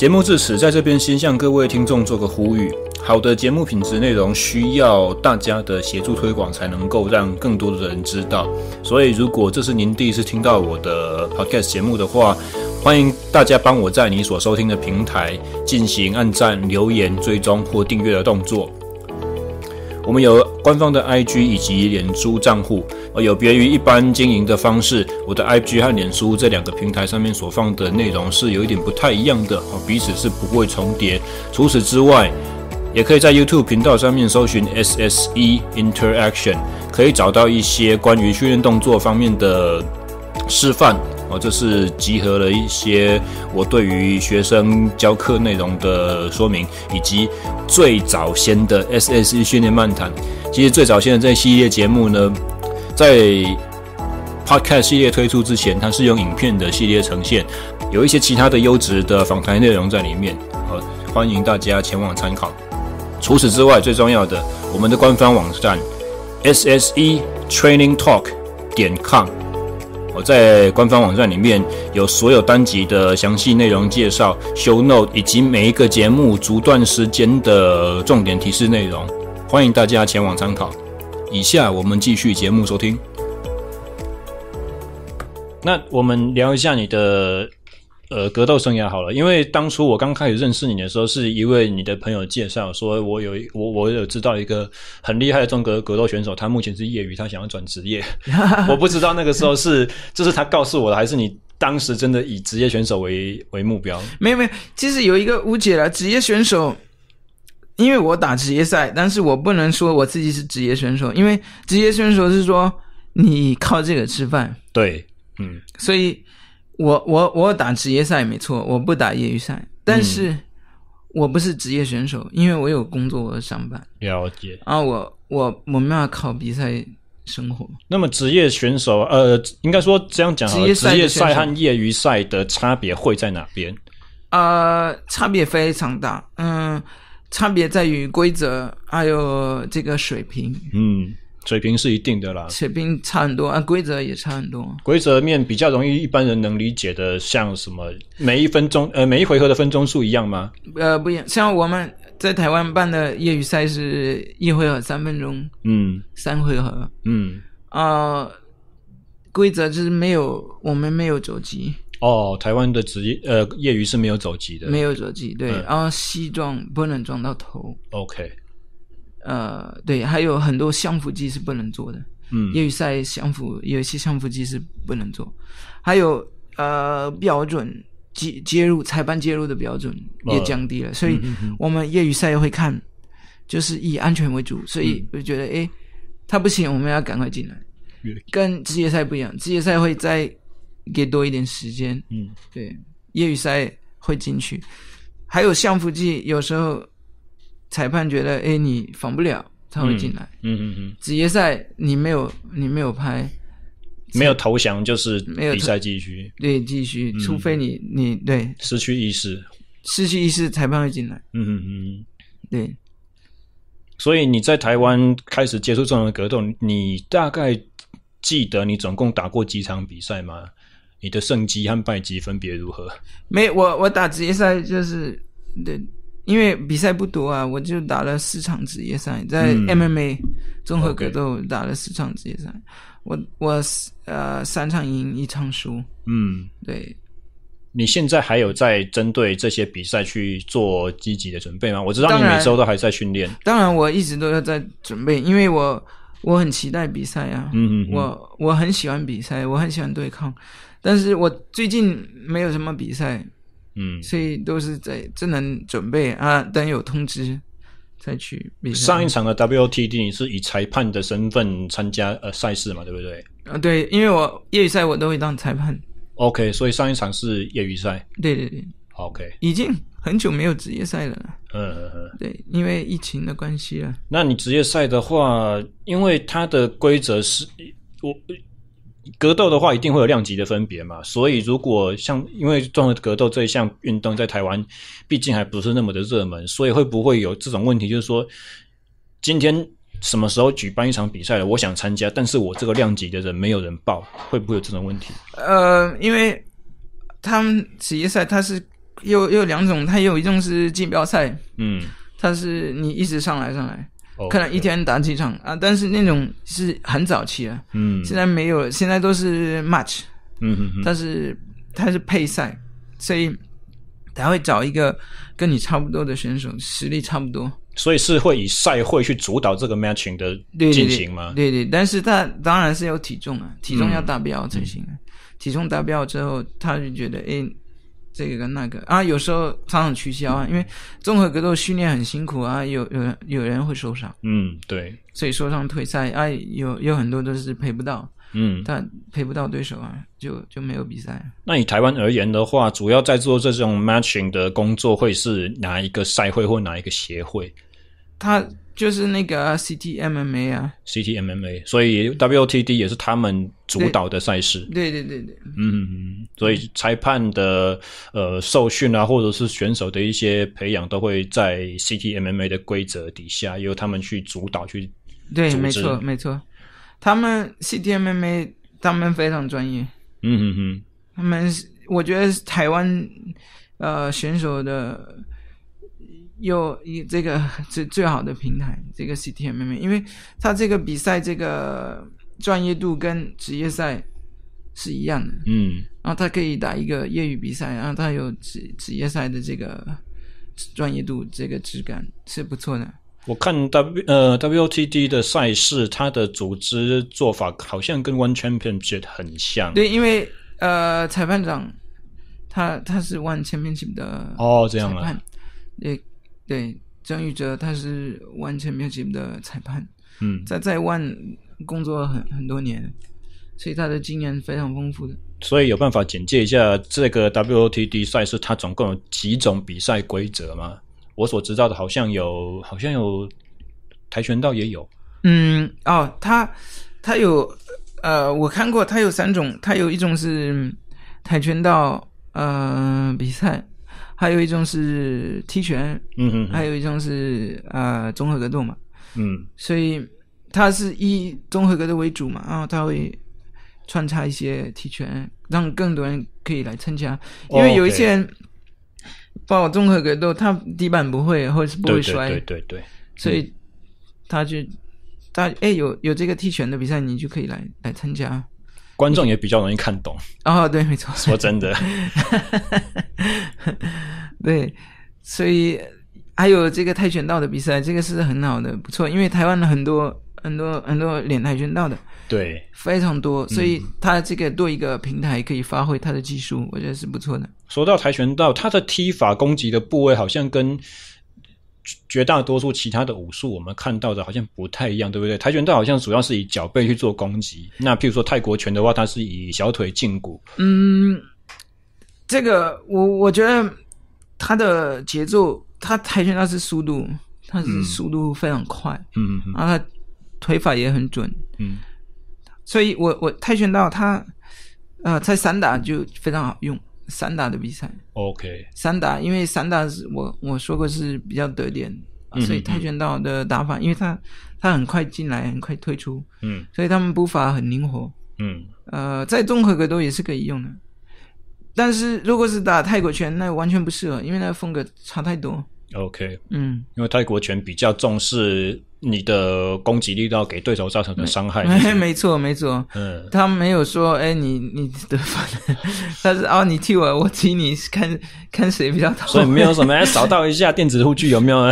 节目至此，在这边先向各位听众做个呼吁。好的节目品质内容需要大家的协助推广，才能够让更多的人知道。所以，如果这是您第一次听到我的 podcast 节目的话，欢迎大家帮我在你所收听的平台进行按赞、留言、追踪或订阅的动作。我们有官方的 IG 以及脸书账户，而有别于一般经营的方式，我的 IG 和脸书这两个平台上面所放的内容是有一点不太一样的哦，彼此是不会重叠。除此之外，也可以在 YouTube 频道上面搜寻 SSE Interaction，可以找到一些关于训练动作方面的示范。哦，这是集合了一些我对于学生教课内容的说明，以及最早先的 SSE 训练漫谈。其实最早先的这系列节目呢，在 Podcast 系列推出之前，它是用影片的系列呈现，有一些其他的优质的访谈内容在里面。呃，欢迎大家前往参考。除此之外，最重要的，我们的官方网站 SSE Training Talk 点 com。我在官方网站里面有所有单集的详细内容介绍，show note，以及每一个节目逐段时间的重点提示内容，欢迎大家前往参考。以下我们继续节目收听。那我们聊一下你的。呃，格斗生涯好了，因为当初我刚开始认识你的时候，是一位你的朋友介绍，说我有我我有知道一个很厉害的中格格斗选手，他目前是业余，他想要转职业。我不知道那个时候是这是他告诉我的，还是你当时真的以职业选手为为目标？没有没有，其实有一个误解了，职业选手，因为我打职业赛，但是我不能说我自己是职业选手，因为职业选手是说你靠这个吃饭。对，嗯，所以。我我我打职业赛没错，我不打业余赛，但是我不是职业选手，因为我有工作，我上班。了解啊，我我没办法靠比赛生活。那么职业选手，呃，应该说这样讲，职业赛和业余赛的差别会在哪边？呃，差别非常大，嗯，差别在于规则，还有这个水平，嗯。水平是一定的啦，水平差很多，啊，规则也差很多。规则面比较容易一般人能理解的，像什么每一分钟，呃，每一回合的分钟数一样吗？呃，不一样。像我们在台湾办的业余赛是一回合三分钟，嗯，三回合，嗯，啊，规则就是没有，我们没有肘击。哦，台湾的职业呃业余是没有肘击的，没有肘击，对，然后西装不能撞到头。OK。呃，对，还有很多相辅技是不能做的。嗯，业余赛相辅，有一些相辅技是不能做，还有呃标准接接入裁判介入的标准也降低了，所以我们业余赛会看，就是以安全为主，所以我觉得哎，他不行，我们要赶快进来，跟职业赛不一样，职业赛会再给多一点时间。嗯，对，业余赛会进去，还有相辅技有时候。裁判觉得，哎，你防不了，他会进来。嗯嗯嗯。职业赛你没有，你没有拍，没有投降就是有比赛继续。对，继续，除非你你对失去意识，失去意识裁判会进来。嗯嗯嗯。对。所以你在台湾开始接触这种格斗，你大概记得你总共打过几场比赛吗？你的胜绩和败绩分别如何？没，我我打职业赛就是对。因为比赛不多啊，我就打了四场职业赛，在 MMA 综合格斗打了四场职业赛，我我呃三场赢一场输。嗯，对。你现在还有在针对这些比赛去做积极的准备吗？我知道你每周都还在训练。当然，我一直都要在准备，因为我我很期待比赛啊。嗯嗯，我我很喜欢比赛，我很喜欢对抗，但是我最近没有什么比赛。嗯，所以都是在只能准备啊，等有通知再去比赛。上一场的 WOTD 你是以裁判的身份参加呃赛事嘛，对不对？啊，对，因为我业余赛我都会当裁判。OK，所以上一场是业余赛。对对对，OK，已经很久没有职业赛了。嗯嗯嗯，对，因为疫情的关系了。那你职业赛的话，因为它的规则是，我。格斗的话，一定会有量级的分别嘛。所以如果像因为综合格斗这一项运动在台湾，毕竟还不是那么的热门，所以会不会有这种问题？就是说，今天什么时候举办一场比赛了？我想参加，但是我这个量级的人没有人报，会不会有这种问题？呃，因为他们职业赛它是有有两种，它有一种是锦标赛，嗯，它是你一直上来上来。可能一天打几场啊，但是那种是很早期了，嗯，现在没有，现在都是 match，嗯嗯嗯，是它是配赛，所以他会找一个跟你差不多的选手，实力差不多，所以是会以赛会去主导这个 matching 的进行吗？对对，但是他当然是有体重啊，体重要达标才行啊，体重达标之后，他就觉得哎。这个跟那个啊，有时候常常取消啊，因为综合格斗训练很辛苦啊，有有有人会受伤。嗯，对，所以受伤退赛啊，有有很多都是赔不到。嗯，但赔不到对手啊，就就没有比赛。那以台湾而言的话，主要在做这种 matching 的工作，会是哪一个赛会或哪一个协会？他。就是那个 CTMMA 啊，CTMMA，所以 WTD 也是他们主导的赛事。对对对对，嗯，所以裁判的呃受训啊，或者是选手的一些培养，都会在 CTMMA 的规则底下由他们去主导去。对，没错没错，他们 CTMMA 他们非常专业。嗯哼哼，他们我觉得台湾呃选手的。有一这个 最最好的平台，这个 CTM 没，因为它这个比赛这个专业度跟职业赛是一样的，嗯，然后它可以打一个业余比赛，然后它有职职业赛的这个专业度，这个质感是不错的。我看 W 呃 WTD 的赛事，它的组织做法好像跟 One Champion 很像，对，因为呃裁判长他他是 One Champion 的哦，这样了，对。对，张宇哲他是完 a n 有节 e Championship 的裁判，嗯，在在外工作很很多年，所以他的经验非常丰富。的所以有办法简介一下这个 WOTD 赛事，它总共有几种比赛规则吗？我所知道的，好像有，好像有跆拳道也有。嗯，哦，他他有，呃，我看过，他有三种，他有一种是跆拳道，呃，比赛。还有一种是踢拳，嗯，还有一种是啊综合格斗嘛，嗯，所以它是以综合格斗为主嘛，啊，他会穿插一些踢拳，让更多人可以来参加，因为有一些人报综合格斗，他底板不会或者是不会摔，对对对，所以他就他哎有有这个踢拳的比赛，你就可以来来参加。观众也比较容易看懂哦，对，没错。说真的，对，所以还有这个跆拳道的比赛，这个是很好的，不错。因为台湾的很多很多很多练跆拳道的，对，非常多，所以他这个多一个平台可以发挥他的技术，我觉得是不错的。说到跆拳道，他的踢法攻击的部位好像跟。绝大多数其他的武术，我们看到的好像不太一样，对不对？跆拳道好像主要是以脚背去做攻击。那比如说泰国拳的话，它是以小腿胫骨。嗯，这个我我觉得它的节奏，它跆拳道是速度，它是速度非常快。嗯嗯，啊，腿法也很准。嗯，所以我我跆拳道它呃在散打就非常好用。散打的比赛，OK，散打，因为散打是我我说过是比较得点，所以跆拳道的打法，因为它它很快进来，很快退出，嗯，所以他们步伐很灵活，嗯，呃，在综合格斗也是可以用的，但是如果是打泰国拳，那完全不适合，因为那个风格差太多。OK，嗯，因为泰国拳比较重视你的攻击力到给对手造成的伤害，没错，没错，嗯，他没有说，哎，你你的，他是哦，你踢我，我踢你，看看谁比较痛，所以没有什么，扫到一下电子护具有没有，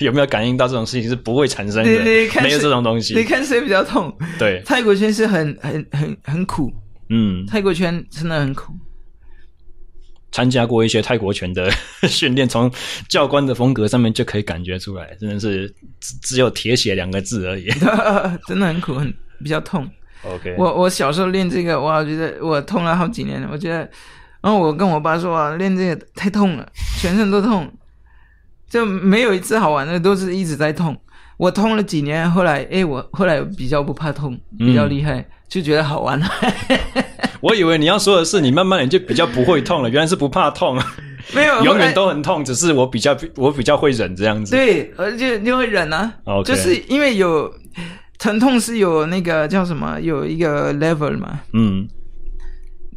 有没有感应到这种事情是不会产生的，没有这种东西，你看谁比较痛？对，泰国拳是很很很很苦，嗯，泰国拳真的很苦。参加过一些泰国拳的 训练，从教官的风格上面就可以感觉出来，真的是只有铁血两个字而已，真的很苦，很比较痛。OK，我我小时候练这个，我觉得我痛了好几年，我觉得，然后我跟我爸说，啊，练这个太痛了，全身都痛，就没有一次好玩的，都是一直在痛。我痛了几年，后来，哎，我后来比较不怕痛，比较厉害，就觉得好玩了。我以为你要说的是你慢慢的就比较不会痛了，原来是不怕痛，没有 永远都很痛，只是我比较我比较会忍这样子。对，而且你会忍啊，就是因为有疼痛是有那个叫什么有一个 level 嘛，嗯，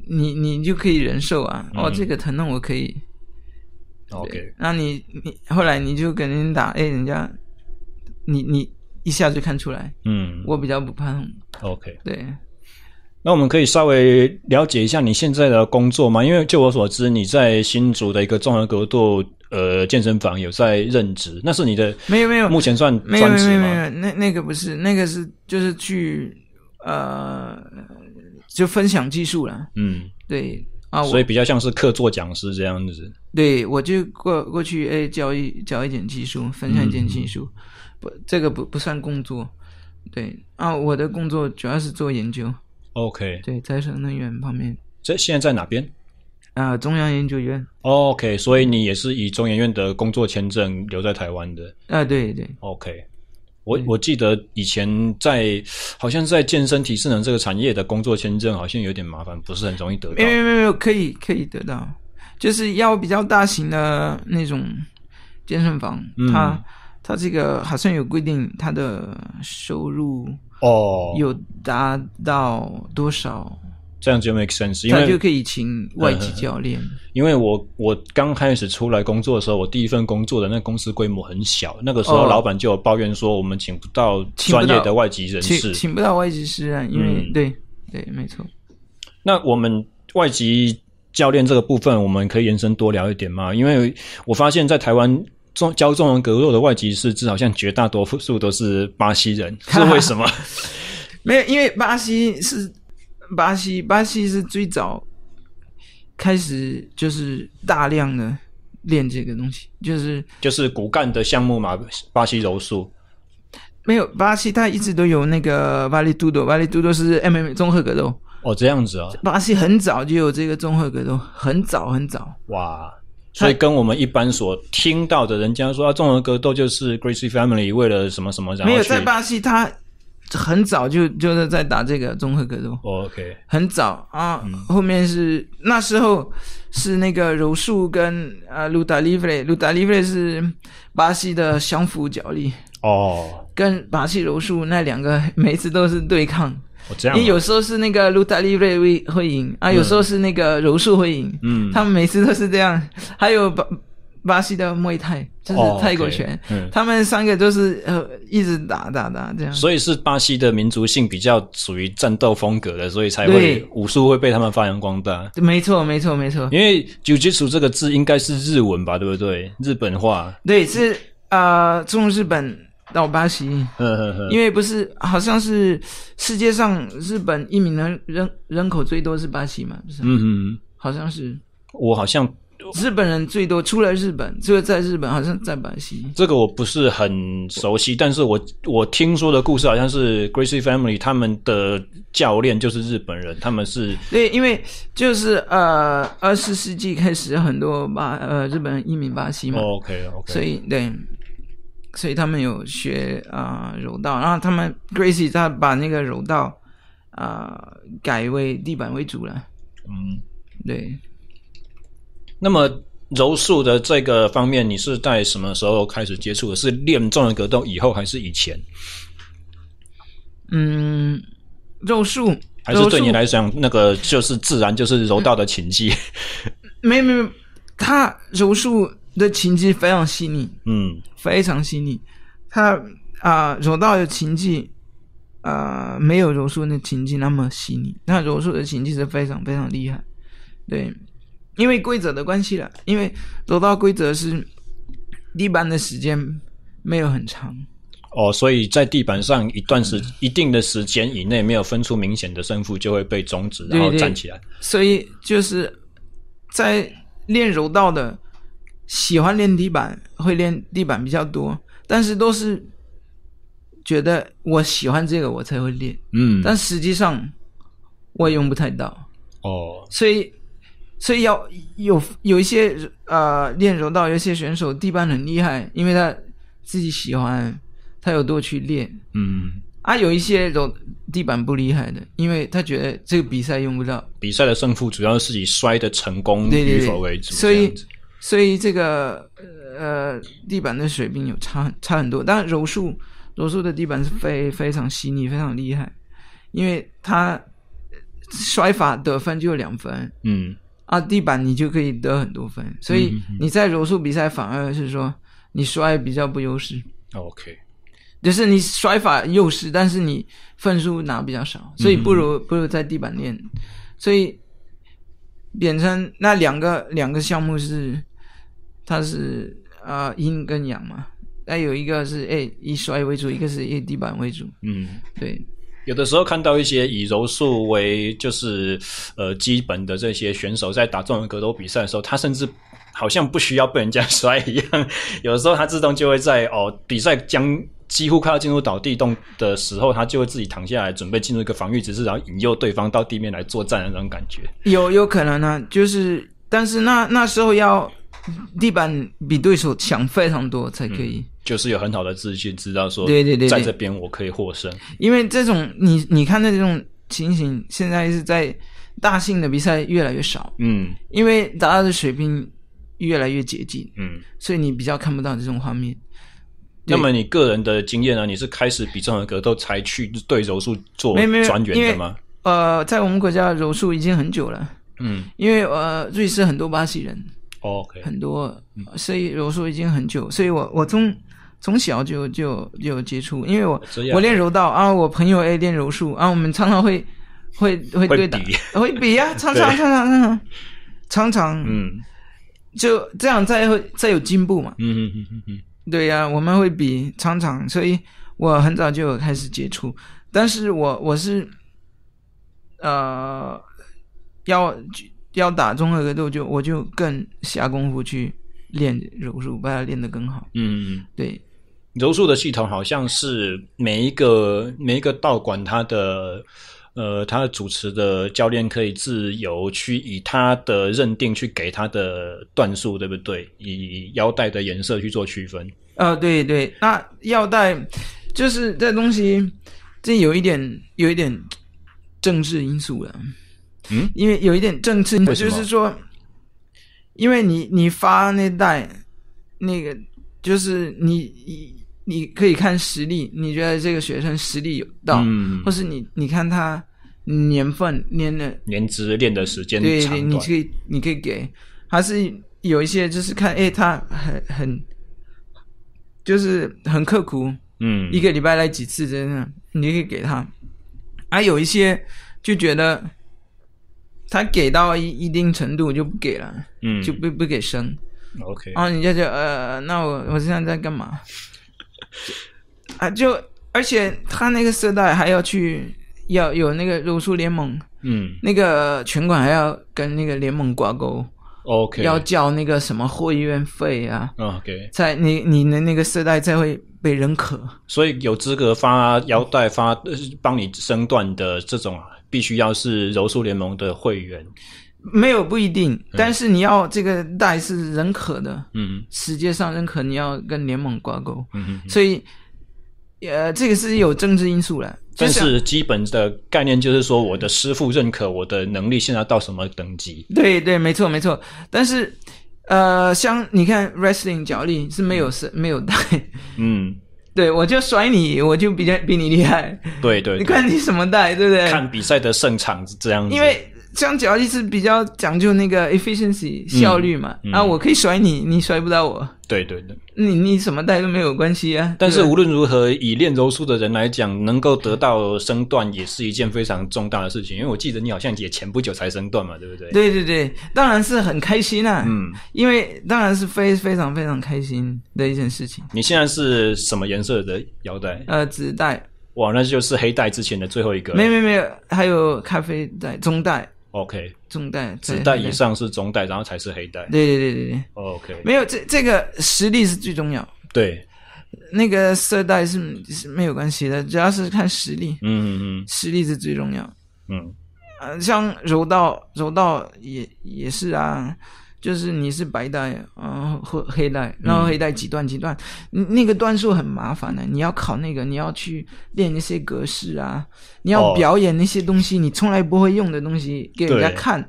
你你就可以忍受啊，哦，这个疼痛我可以，OK，那你你后来你就跟人家打，哎，人家你你一下就看出来，嗯，我比较不怕痛，OK，对。那我们可以稍微了解一下你现在的工作吗？因为据我所知，你在新竹的一个综合格斗呃健身房有在任职，那是你的没有没有，目前算专职吗？没有没有没有，那那个不是，那个是就是去呃就分享技术了。嗯，对啊，所以比较像是客座讲师这样子。对，我就过过去哎教一教一点技术，分享一点技术，不这个不不算工作。对啊，我的工作主要是做研究。OK，对再生能源旁边。这现在在哪边？啊，中央研究院。OK，所以你也是以中研院的工作签证留在台湾的。啊，对对。OK，我我记得以前在，好像在健身体适能这个产业的工作签证，好像有点麻烦，不是很容易得到。没有没有没有，可以可以得到，就是要比较大型的那种健身房，它。他这个好像有规定，他的收入哦，有达到多少？这样就 make sense，因为就可以请外籍教练。因为我我刚开始出来工作的时候，我第一份工作的那公司规模很小，那个时候老板就有抱怨说我们请不到专业的外籍人士，请不到外籍师啊，因为对对，没错。那我们外籍教练这个部分，我们可以延伸多聊一点吗？因为我发现在台湾。中教中文格斗的外籍是至少像绝大多数都是巴西人，是为什么？没有，因为巴西是巴西，巴西是最早开始就是大量的练这个东西，就是就是骨干的项目嘛，巴西柔术。没有，巴西他一直都有那个巴里杜多，巴里杜多是 MMA 综合格斗。哦，这样子啊，巴西很早就有这个综合格斗，很早很早。哇。所以跟我们一般所听到的人家说啊，综合格斗就是 Gracie Family 为了什么什么，然后没有在巴西，他很早就就是在打这个综合格斗。OK，很早啊，后面是那时候是那个柔术跟啊 u 达利 l i 达利 e 是巴西的相辅脚力哦，跟巴西柔术那两个每次都是对抗。你有时候是那个卢达利瑞会会赢啊，有时候是那个柔术会赢，嗯，他们每次都是这样。还有巴巴西的莫泰就是泰国拳，嗯，他们三个都是呃一直打打打这样。所以是巴西的民族性比较属于战斗风格的，所以才会武术会被他们发扬光大。没错，没错，没错。因为九击鼠这个字应该是日文吧，对不对？日本话对是啊，从日本。到巴西，因为不是好像是世界上日本移民的人人口最多是巴西嘛，不是？嗯嗯，好像是。我好像日本人最多除了日本，除了在日本，好像在巴西。这个我不是很熟悉，但是我我听说的故事好像是 Gracie Family 他们的教练就是日本人，他们是。对，因为就是呃，二十世纪开始很多巴呃日本人移民巴西嘛，OK OK，所以对。所以他们有学啊柔道，然后他们 Gracie 他把那个柔道啊改为地板为主了。嗯，对。那么柔术的这个方面，你是在什么时候开始接触的？是练综合格斗以后，还是以前？嗯，柔术还是对你来讲，那个就是自然就是柔道的拳技。没没没，他柔术。对情技非常细腻，嗯，非常细腻。他啊，柔道的情技，呃，没有柔术的情技那么细腻。那柔术的情技是非常非常厉害，对，因为规则的关系了，因为柔道规则是地板的时间没有很长。哦，所以在地板上一段时一定的时间以内没有分出明显的胜负，就会被终止，然后站起来。所以就是在练柔道的。喜欢练地板，会练地板比较多，但是都是觉得我喜欢这个，我才会练。嗯，但实际上我用不太到哦。所以，所以要有有一些呃练柔道有些选手地板很厉害，因为他自己喜欢，他有多去练。嗯，啊，有一些柔地板不厉害的，因为他觉得这个比赛用不到。比赛的胜负主要是以摔的成功与否为主，所以。所以这个呃地板的水平有差差很多，但柔术柔术的地板是非非常细腻，非常厉害，因为他摔法得分就两分，嗯啊地板你就可以得很多分，所以你在柔术比赛反而是说你摔比较不优势，OK，就是你摔法优势，但是你分数拿比较少，所以不如不如在地板练，所以变成那两个两个项目是。它是啊阴跟阳嘛，那有一个是哎以摔为主，一个是以地板为主。嗯，对。有的时候看到一些以柔术为就是呃基本的这些选手在打综文格斗比赛的时候，他甚至好像不需要被人家摔一样。有的时候他自动就会在哦比赛将几乎快要进入倒地洞的时候，他就会自己躺下来准备进入一个防御姿势，然后引诱对方到地面来作战的那种感觉。有有可能呢，就是但是那那时候要。地板比对手强非常多才可以，就是有很好的自信，知道说对对对，在这边我可以获胜。因为这种你你看的这种情形，现在是在大型的比赛越来越少，嗯，因为大家的水平越来越接近，嗯，所以你比较看不到这种画面。那么你个人的经验呢？你是开始比综合格斗才去对柔术做专员的吗？呃，在我们国家柔术已经很久了，嗯，因为呃，瑞士很多巴西人。很多，所以柔术已经很久，所以我我从从小就就就接触，因为我我练柔道啊，我朋友也练柔术啊，我们常常会会会对打，会比呀，常常常常常常常常，嗯，就这样再会再有进步嘛，嗯嗯嗯嗯对呀，我们会比，常常，所以我很早就开始接触，但是我我是呃要。要打综合格斗，就我就更下功夫去练柔术，把它练得更好。嗯，对。柔术的系统好像是每一个每一个道馆，它的呃，它主持的教练可以自由去以他的认定去给他的段数，对不对？以腰带的颜色去做区分。呃，对对，那腰带就是这东西，这有一点有一点政治因素了。嗯，因为有一点政策，就是说，因为你你发那代，那个就是你你你可以看实力，你觉得这个学生实力有到，或是你你看他年份练的年资练的时间对，你可以你可以给，还是有一些就是看，哎，他很很，就是很刻苦，嗯，一个礼拜来几次，真的你可以给他，还有一些就觉得。他给到一一定程度就不给了，嗯，就不不给升。OK，啊，你就就呃，那我我现在在干嘛？啊，就而且他那个色带还要去要有那个柔术联盟，嗯，那个拳馆还要跟那个联盟挂钩，OK，要交那个什么会员费啊，OK，在你你的那个色带才会被认可，所以有资格发腰带、发呃帮你升段的这种。必须要是柔术联盟的会员，没有不一定，但是你要这个带是认可的，嗯，世界上认可你要跟联盟挂钩，嗯，所以，呃，这个是有政治因素了。但是基本的概念就是说，我的师傅认可我的能力，现在到什么等级？对对，没错没错。但是，呃，像你看，wrestling 脚力是没有是没有带，嗯。对，我就甩你，我就比较比你厉害。对对，你看你什么带，对不对？看比赛的胜场是这样。因为。这样讲意思比较讲究那个 efficiency 效率嘛，啊，我可以甩你，你甩不到我。对对对，你你什么带都没有关系啊。但是无论如何，以练柔术的人来讲，能够得到身段也是一件非常重大的事情。因为我记得你好像也前不久才生段嘛，对不对？对对对，当然是很开心啦。嗯，因为当然是非非常非常开心的一件事情。你现在是什么颜色的腰带？呃，紫带。哇，那就是黑带之前的最后一个。没有没有没有，还有咖啡带、棕带。O.K. 中带、紫带以上是中带，然后才是黑带。对对对对对。O.K. 没有这这个实力是最重要。对，那个色带是是没有关系的，主要是看实力。嗯嗯嗯，实力是最重要。嗯，呃，像柔道，柔道也也是啊。就是你是白带，嗯，或黑带，然后黑带几段几段，那个段数很麻烦的，你要考那个，你要去练那些格式啊，你要表演那些东西，你从来不会用的东西给人家看，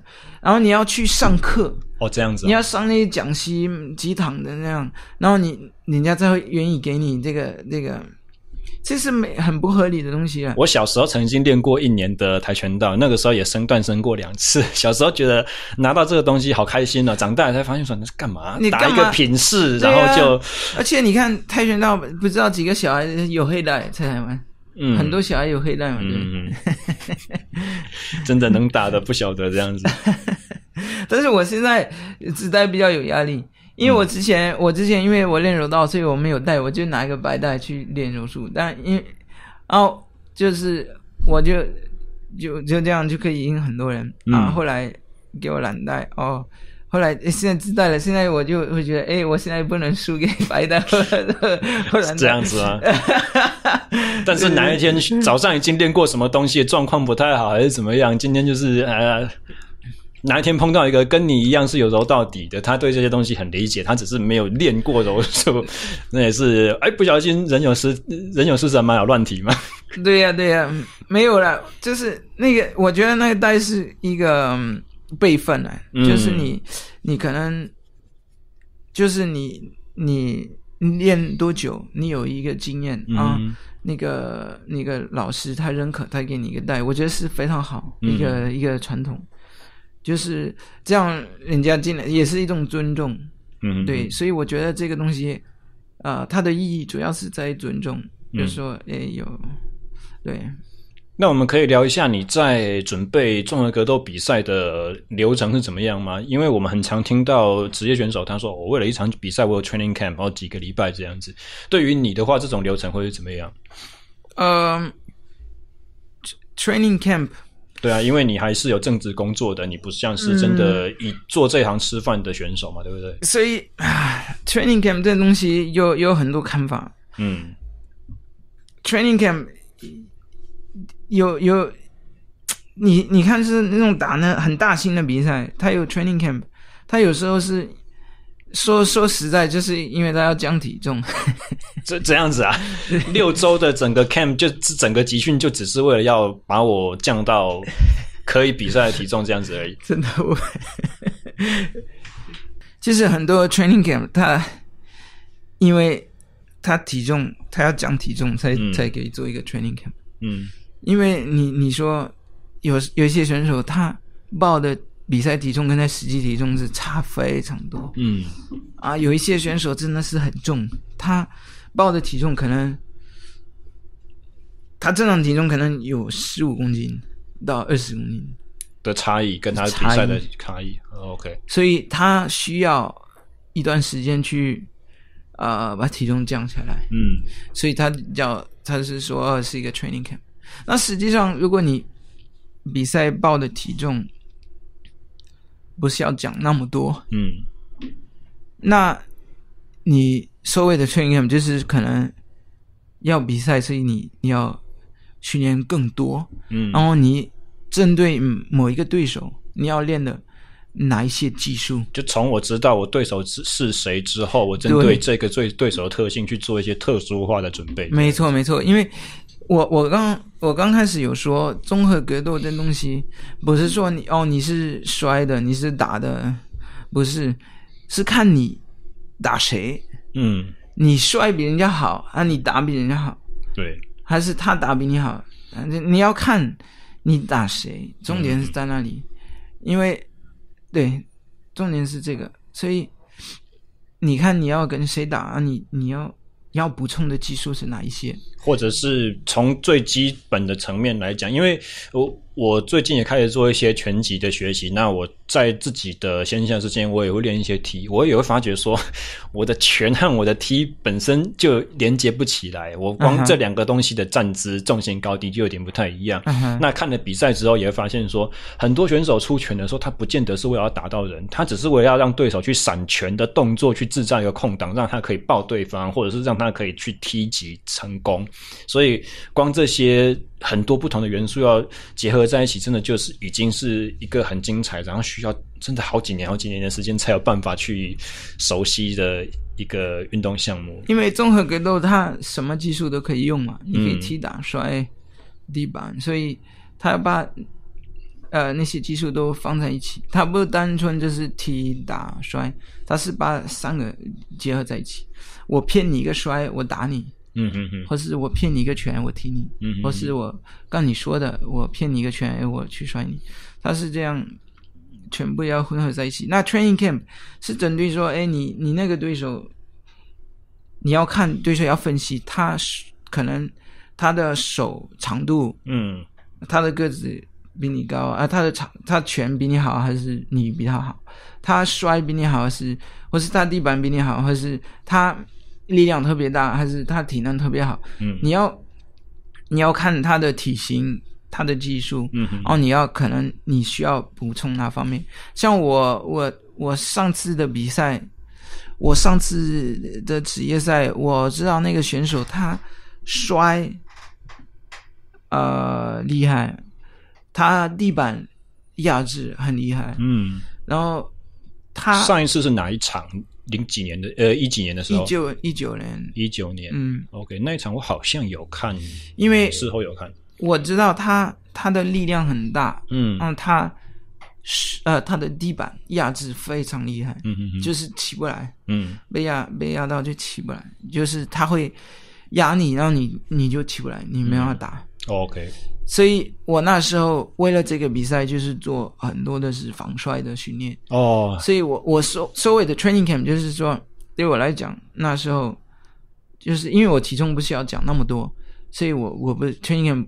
然后你要去上课，哦，这样子，你要上那些讲席、几堂的那样，然后你人家才会愿意给你这个这个。这是没很不合理的东西。我小时候曾经练过一年的跆拳道，那个时候也升段升过两次。小时候觉得拿到这个东西好开心哦，长大了才发现说那是干嘛？你打一个品试，然后就……而且你看跆拳道不知道几个小孩有黑带在台湾，很多小孩有黑带。嗯嗯，真的能打的不晓得这样子。但是我现在自带比较有压力。因为我之前，我之前因为我练柔道，所以我没有带，我就拿一个白带去练柔术。但因，然后就是我就就就这样就可以赢很多人。然后后来给我蓝带哦，后来现在自带了。现在我就会觉得，哎，我现在不能输给白带，这样子啊。但是哪一天早上已经练过什么东西，状况不太好，还是怎么样？今天就是呃。哪一天碰到一个跟你一样是有柔到底的，他对这些东西很理解，他只是没有练过柔术，那也是哎，不小心人有失人有失神嘛，有乱提嘛。对呀，对呀，没有了，就是那个，我觉得那个带是一个备份呢，就是你你可能就是你你练多久，你有一个经验啊，那个那个老师他认可，他给你一个带，我觉得是非常好一个一个传统。就是这样，人家进来也是一种尊重，嗯，对，所以我觉得这个东西，啊，它的意义主要是在尊重。是说也有，对。那我们可以聊一下你在准备综合格斗比赛的流程是怎么样吗？因为我们很常听到职业选手他说我为了一场比赛我有 training camp，然后几个礼拜这样子。对于你的话，这种流程会是怎么样？嗯，training camp。对啊，因为你还是有正职工作的，你不像是真的以做这行吃饭的选手嘛，对不对？所以啊，training camp 这东西有有很多看法。嗯，training camp 有有，你你看是那种打呢很大型的比赛，他有 training camp，他有时候是。说说实在，就是因为他要降体重，这这样子啊？六周的整个 camp 就整个集训就只是为了要把我降到可以比赛的体重这样子而已。真的，其实很多 training camp 他因为他体重他要降体重才才可以做一个 training camp。嗯，因为你你说有有些选手他报的。比赛体重跟他实际体重是差非常多。嗯，啊，有一些选手真的是很重，他报的体重可能，他正常体重可能有十五公斤到二十公斤的差异，跟他比赛的差异。OK，所以他需要一段时间去，呃，把体重降下来。嗯，所以他叫他是说是一个 training camp。那实际上，如果你比赛报的体重，不是要讲那么多，嗯，那你所谓的 training 就是可能要比赛，所以你你要训练更多，嗯，然后你针对某一个对手，你要练的哪一些技术？就从我知道我对手是是谁之后，我针对这个最对手的特性去做一些特殊化的准备。没错，没错，因为。我我刚我刚开始有说综合格斗这东西不是说你哦你是摔的你是打的不是是看你打谁嗯你摔比人家好啊你打比人家好对还是他打比你好反正你要看你打谁重点是在那里因为对重点是这个所以你看你要跟谁打你你要要补充的技术是哪一些。或者是从最基本的层面来讲，因为我我最近也开始做一些拳击的学习，那我在自己的闲暇时间我也会练一些踢，我也会发觉说 我的拳和我的踢本身就连接不起来，我光这两个东西的站姿、重心高低就有点不太一样。那看了比赛之后也会发现说，很多选手出拳的时候他不见得是为了要打到人，他只是为了要让对手去闪拳的动作去制造一个空档，让他可以抱对方，或者是让他可以去踢击成功。所以，光这些很多不同的元素要结合在一起，真的就是已经是一个很精彩。然后需要真的好几年、好几年的时间才有办法去熟悉的一个运动项目。因为综合格斗，它什么技术都可以用嘛，你可以踢、打、摔、地板，所以它要把呃那些技术都放在一起。它不单纯就是踢、打、摔，它是把三个结合在一起。我骗你一个摔，我打你。嗯嗯嗯，或是我骗你一个拳，我踢你；，嗯或是我刚你说的，我骗你一个拳，我去摔你。他是这样，全部要混合在一起。那 training camp 是针对说，哎，你你那个对手，你要看对手，要分析他可能他的手长度，嗯，他的个子比你高啊，他的长他拳比你好，还是你比他好？他摔比你好，是或是他地板比你好，或是他？力量特别大，还是他体能特别好？嗯，你要，你要看他的体型、他的技术，嗯，然后你要可能你需要补充哪方面？像我，我，我上次的比赛，我上次的职业赛，我知道那个选手他摔，呃，厉害，他地板压制很厉害，嗯，然后他上一次是哪一场？零几年的，呃，一几年的时候，一九一九年，一九年，嗯，OK，那一场我好像有看，因为事后有看，我知道他他的力量很大，嗯，然后他是呃他的地板压制非常厉害，嗯嗯，就是起不来，嗯，被压被压到就起不来，就是他会压你，然后你你就起不来，你没办法打，OK。所以我那时候为了这个比赛，就是做很多的是防摔的训练。哦。所以我我所所谓的 training camp 就是说，对我来讲，那时候就是因为我体重不需要讲那么多，所以我我不 training camp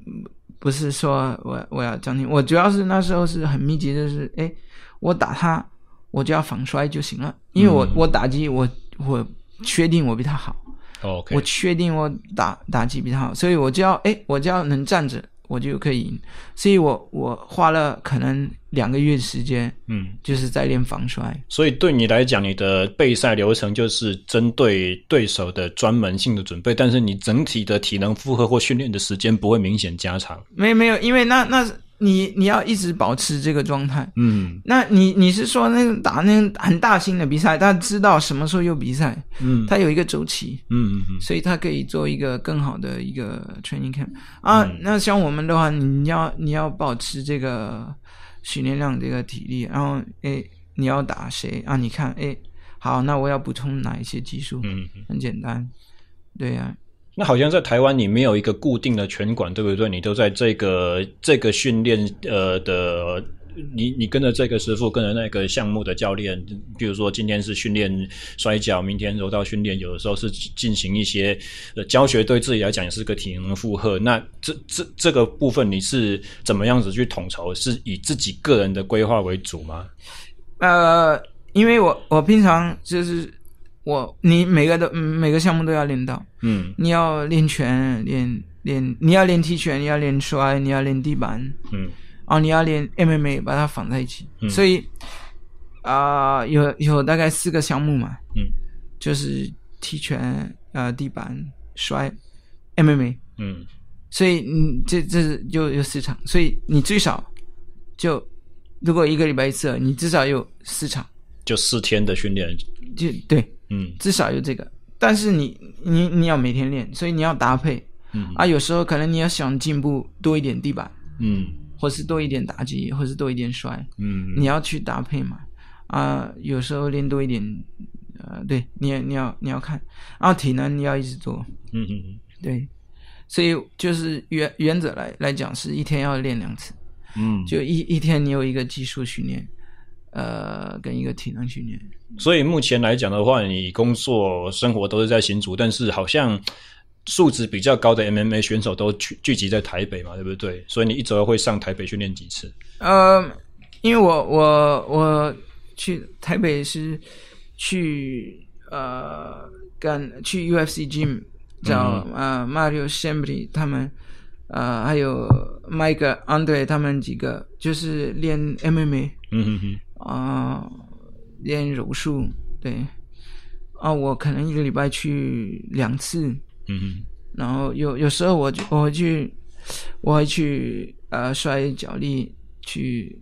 不是说我我要讲低，我主要是那时候是很密集的，是哎，我打他我就要防摔就行了，因为我我打击我我确定我比他好。哦。我确定我打打击比他好，所以我就要哎我就要能站着。我就可以，赢。所以我我花了可能两个月时间，嗯，就是在练防摔。所以对你来讲，你的备赛流程就是针对对手的专门性的准备，但是你整体的体能负荷或训练的时间不会明显加长。没有没有，因为那那。你你要一直保持这个状态，嗯，那你你是说那打那很大型的比赛，他知道什么时候有比赛，嗯，他有一个周期，嗯嗯嗯，所以他可以做一个更好的一个 training camp 啊。那像我们的话，你要你要保持这个训练量、这个体力，然后哎，你要打谁啊？你看，哎，好，那我要补充哪一些技术？嗯，很简单，对呀。那好像在台湾你没有一个固定的拳馆，对不对？你都在这个这个训练，呃的，你你跟着这个师傅，跟着那个项目的教练，比如说今天是训练摔跤，明天柔道训练，有的时候是进行一些教学，对自己来讲也是个体能负荷。那这这这个部分你是怎么样子去统筹？是以自己个人的规划为主吗？呃，因为我我平常就是。我你每个都每个项目都要练到，嗯，你要练拳，练练，你要练踢拳，你要练摔，你要练地板，嗯，哦，你要练 MMA，把它放在一起，嗯、所以啊，有有大概四个项目嘛，嗯，就是踢拳啊、地板摔、MMA，嗯，所以你这这是就有四场，所以你最少就如果一个礼拜一次，你至少有四场，就四天的训练，就对。嗯，至少有这个，但是你你你要每天练，所以你要搭配，啊，有时候可能你要想进步多一点地板，嗯，或是多一点打击，或是多一点摔，嗯，你要去搭配嘛，啊，有时候练多一点，呃，对，你你要你要看，啊，体能你要一直做，嗯嗯嗯，对，所以就是原原则来来讲是一天要练两次，嗯，就一一天你有一个技术训练。呃，跟一个体能训练。所以目前来讲的话，你工作生活都是在新竹，但是好像素质比较高的 MMA 选手都聚聚集在台北嘛，对不对？所以你一周会上台北训练几次？呃，因为我我我去台北是去呃，跟去 UFC Gym 找啊 Mario Shambly 他们啊，还有 Mike Andre 他们几个，就是练 MMA。嗯哼哼。啊，练柔术，对，啊，我可能一个礼拜去两次，嗯嗯，然后有有时候我就 我会去，我会去呃摔脚力，去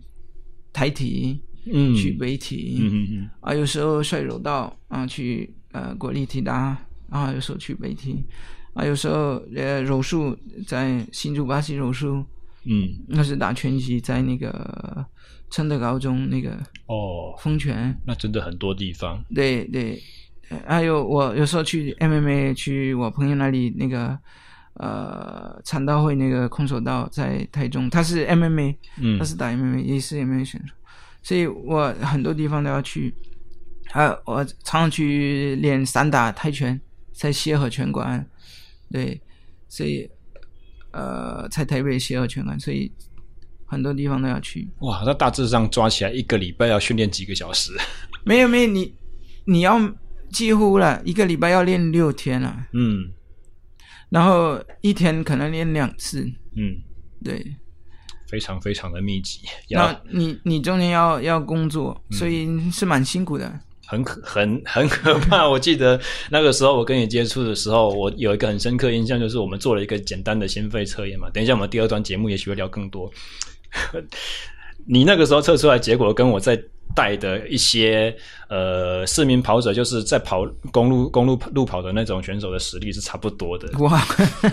抬体，嗯，去背体，嗯嗯嗯，啊有时候摔柔道，啊去呃果力体达，啊有时候去背体，啊有时候呃，柔术，在新竹巴西柔术，嗯，那是打拳击在那个。承德高中那个哦，丰泉，那真的很多地方。对对，还有我有时候去 MMA，去我朋友那里那个呃长道会那个空手道，在台中，他是 MMA，他是打 MMA 也是 MMA 选手，所以我很多地方都要去。还有我常常去练散打、泰拳，在协和拳馆。对，所以呃在台北协和拳馆，所以。很多地方都要去哇！那大致上抓起来一个礼拜要训练几个小时？没有没有，你你要几乎了一个礼拜要练六天了。嗯，然后一天可能练两次。嗯，对，非常非常的密集。那你你中间要要工作，所以是蛮辛苦的。很可很很可怕。我记得那个时候我跟你接触的时候，我有一个很深刻印象，就是我们做了一个简单的心肺测验嘛。等一下我们第二段节目也许会聊更多。你那个时候测出来结果，跟我在带的一些呃市民跑者，就是在跑公路、公路路跑的那种选手的实力是差不多的。哇，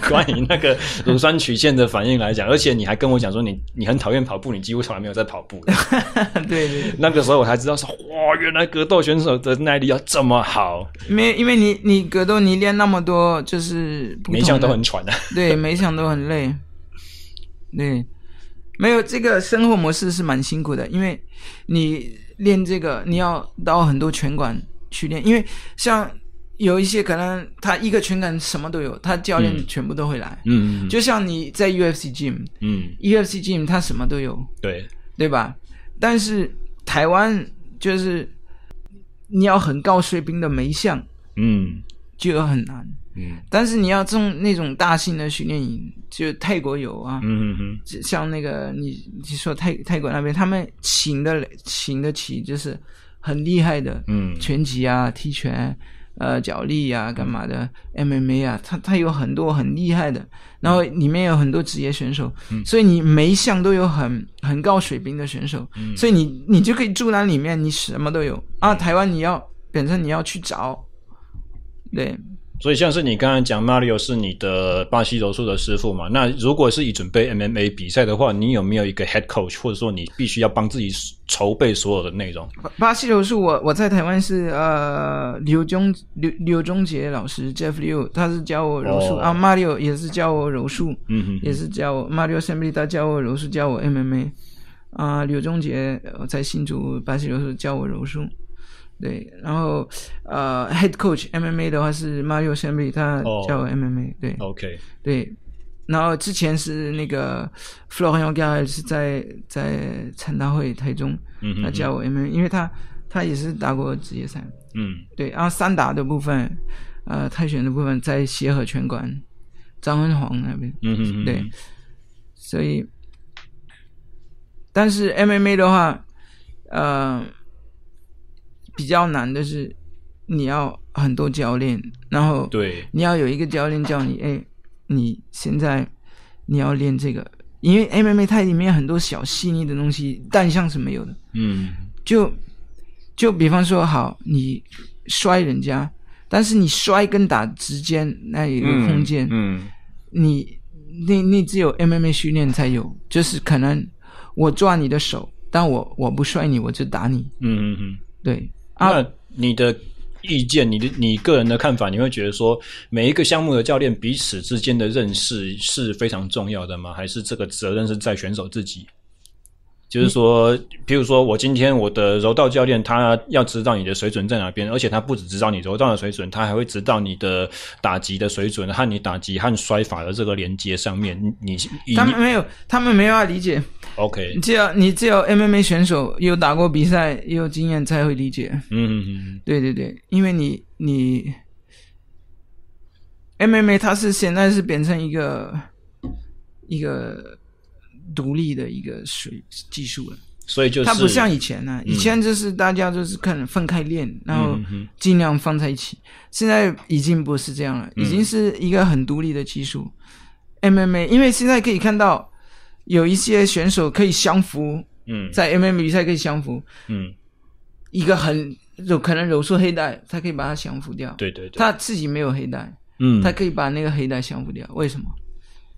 关于那个乳酸曲线的反应来讲，而且你还跟我讲说，你你很讨厌跑步，你几乎从来没有在跑步。对对。那个时候我才知道说，哇，原来格斗选手的耐力要这么好。没，因为你你格斗你练那么多，就是每项都很喘的。对，每项都很累。对。没有这个生活模式是蛮辛苦的，因为，你练这个你要到很多拳馆去练，因为像有一些可能他一个拳馆什么都有，他教练全部都会来。嗯，就像你在 UFC gym，嗯，UFC gym 他什么都有。对，对吧？但是台湾就是你要很高水平的一相，嗯，就很难。嗯，但是你要中那种大型的训练营。就泰国有啊，嗯像那个你你说泰泰国那边，他们请的请得起就是很厉害的嗯，拳击啊、踢拳、呃、脚力啊、干嘛的 MMA 啊，他他有很多很厉害的，然后里面有很多职业选手，所以你每一项都有很很高水平的选手，所以你你就可以住那里面，你什么都有啊。台湾你要本身你要去找，对。所以像是你刚刚讲，Mario 是你的巴西柔术的师傅嘛？那如果是以准备 MMA 比赛的话，你有没有一个 head coach，或者说你必须要帮自己筹备所有的内容？巴西柔术，我我在台湾是呃刘中刘刘中杰老师 Jeff Liu，他是教我柔术啊，Mario 也是教我柔术，嗯哼，也是教我 Mario s a m b i d a 教我柔术，教我 MMA 啊，刘中杰在新竹巴西柔术教我柔术。对，然后呃，head coach MMA 的话是 Mario s 马 m 兄 i 他我 MMA，对，OK，对，然后之前是那个弗洛 g a 加，是在在参大会台中，他叫我 MMA，因为他他也是打过职业赛，嗯，对，然后三打的部分，呃，泰拳的部分在协和拳馆，张恩皇那边，嗯嗯嗯，对，所以，但是 MMA 的话，呃。比较难的是，你要很多教练，然后，对，你要有一个教练叫你。哎，你现在你要练这个，因为 MMA 它里面很多小细腻的东西，单项是没有的。嗯。就就比方说，好，你摔人家，但是你摔跟打之间那一个空间，嗯，你那那只有 MMA 训练才有，就是可能我抓你的手，但我我不摔你，我就打你。嗯嗯嗯，对。那你的意见，你的你个人的看法，你会觉得说，每一个项目的教练彼此之间的认识是非常重要的吗？还是这个责任是在选手自己？就是说，比如说，我今天我的柔道教练，他要知道你的水准在哪边，而且他不只知道你柔道的水准，他还会知道你的打击的水准和你打击和摔法的这个连接上面，你他们没有，他们没有啊，理解。OK，你只要你只要 MMA 选手有打过比赛，有经验才会理解。嗯嗯嗯，对对对，因为你你 MMA 它是现在是变成一个一个独立的一个水技术了，所以就是它不像以前呢，以前就是大家就是看分开练，然后尽量放在一起，现在已经不是这样了，已经是一个很独立的技术。MMA 因为现在可以看到。有一些选手可以降服，嗯，在 m m 比赛可以降服，嗯，一个很有可能柔术黑带，他可以把他降服掉，对对对，他自己没有黑带，嗯，他可以把那个黑带降服掉，为什么？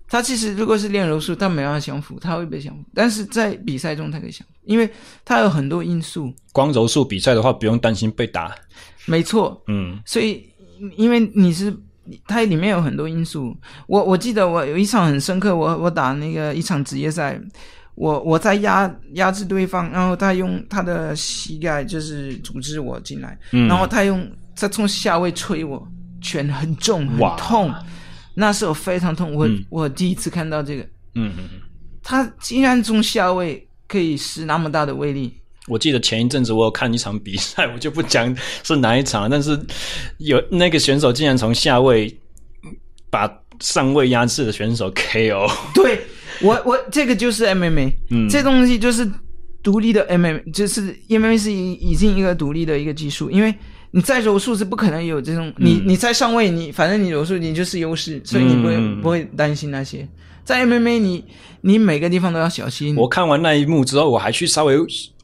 他其实如果是练柔术，他没办法降服，他会被降服，但是在比赛中他可以降服，因为他有很多因素。光柔术比赛的话，不用担心被打，没错，嗯，所以因为你是。它里面有很多因素。我我记得我有一场很深刻，我我打那个一场职业赛，我我在压压制对方，然后他用他的膝盖就是阻止我进来，然后他用他从下位吹我，拳很重很痛，那时候非常痛，我我第一次看到这个，嗯嗯嗯，他竟然从下位可以施那么大的威力。我记得前一阵子我有看一场比赛，我就不讲是哪一场，但是有那个选手竟然从下位把上位压制的选手 KO。对，我我这个就是 MMA，嗯，这东西就是独立的 MMA，就是 MMA 是已已经一个独立的一个技术，因为你在柔术是不可能有这种，你你再上位，你反正你柔术你就是优势，所以你不会不会担心那些。在 MMA 你你每个地方都要小心。我看完那一幕之后，我还去稍微。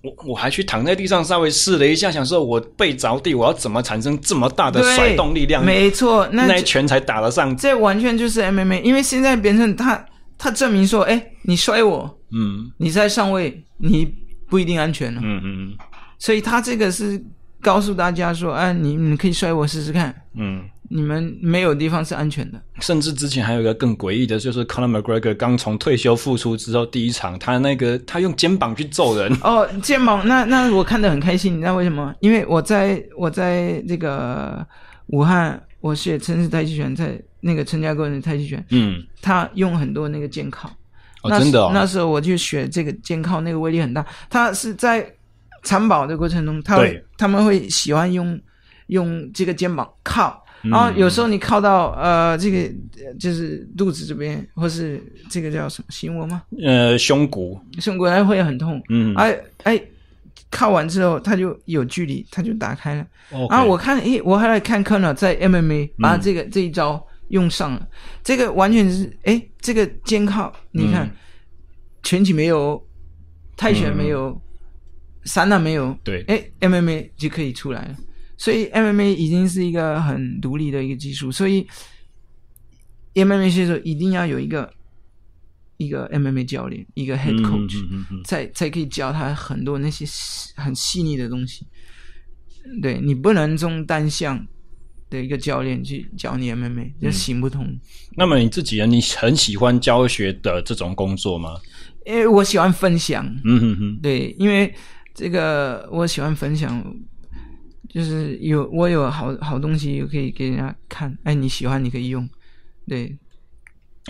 我我还去躺在地上稍微试了一下，想说我背着地，我要怎么产生这么大的甩动力量？没错，那一拳才打得上。这完全就是 MMA，因为现在变成他他证明说，哎，你摔我，嗯，你在上位，你不一定安全了。嗯嗯嗯，所以他这个是告诉大家说，哎，你你可以摔我试试看。嗯。你们没有地方是安全的，甚至之前还有一个更诡异的，就是 Conor McGregor 刚从退休复出之后第一场，他那个他用肩膀去揍人。哦，肩膀，那那我看得很开心，你知道为什么？因为我在我在这个武汉，我学城市太极拳，在那个陈家沟的太极拳。嗯，他用很多那个肩靠，哦，真的，那时候我去学这个肩靠，那个威力很大。他是在藏宝的过程中，他他们会喜欢用用这个肩膀靠。然后有时候你靠到呃，这个就是肚子这边，或是这个叫什么？胸窝吗？呃，胸骨。胸骨它会很痛。嗯。哎哎，靠完之后它就有距离，它就打开了。哦。后我看，诶，我还来看看呢，在 MMA 把这个这一招用上了，这个完全是哎，这个肩靠，你看，拳击没有，泰拳没有，散打没有，对，哎，MMA 就可以出来了。所以 MMA 已经是一个很独立的一个技术，所以 MMA 选手一定要有一个一个 MMA 教练，一个 head coach，才才可以教他很多那些很细腻的东西。对你不能从单向的一个教练去教你 MMA，这行不通。那么你自己呢？你很喜欢教学的这种工作吗？为我喜欢分享。嗯哼哼。对，因为这个我喜欢分享。就是有我有好好东西，可以给人家看。哎，你喜欢你可以用，对。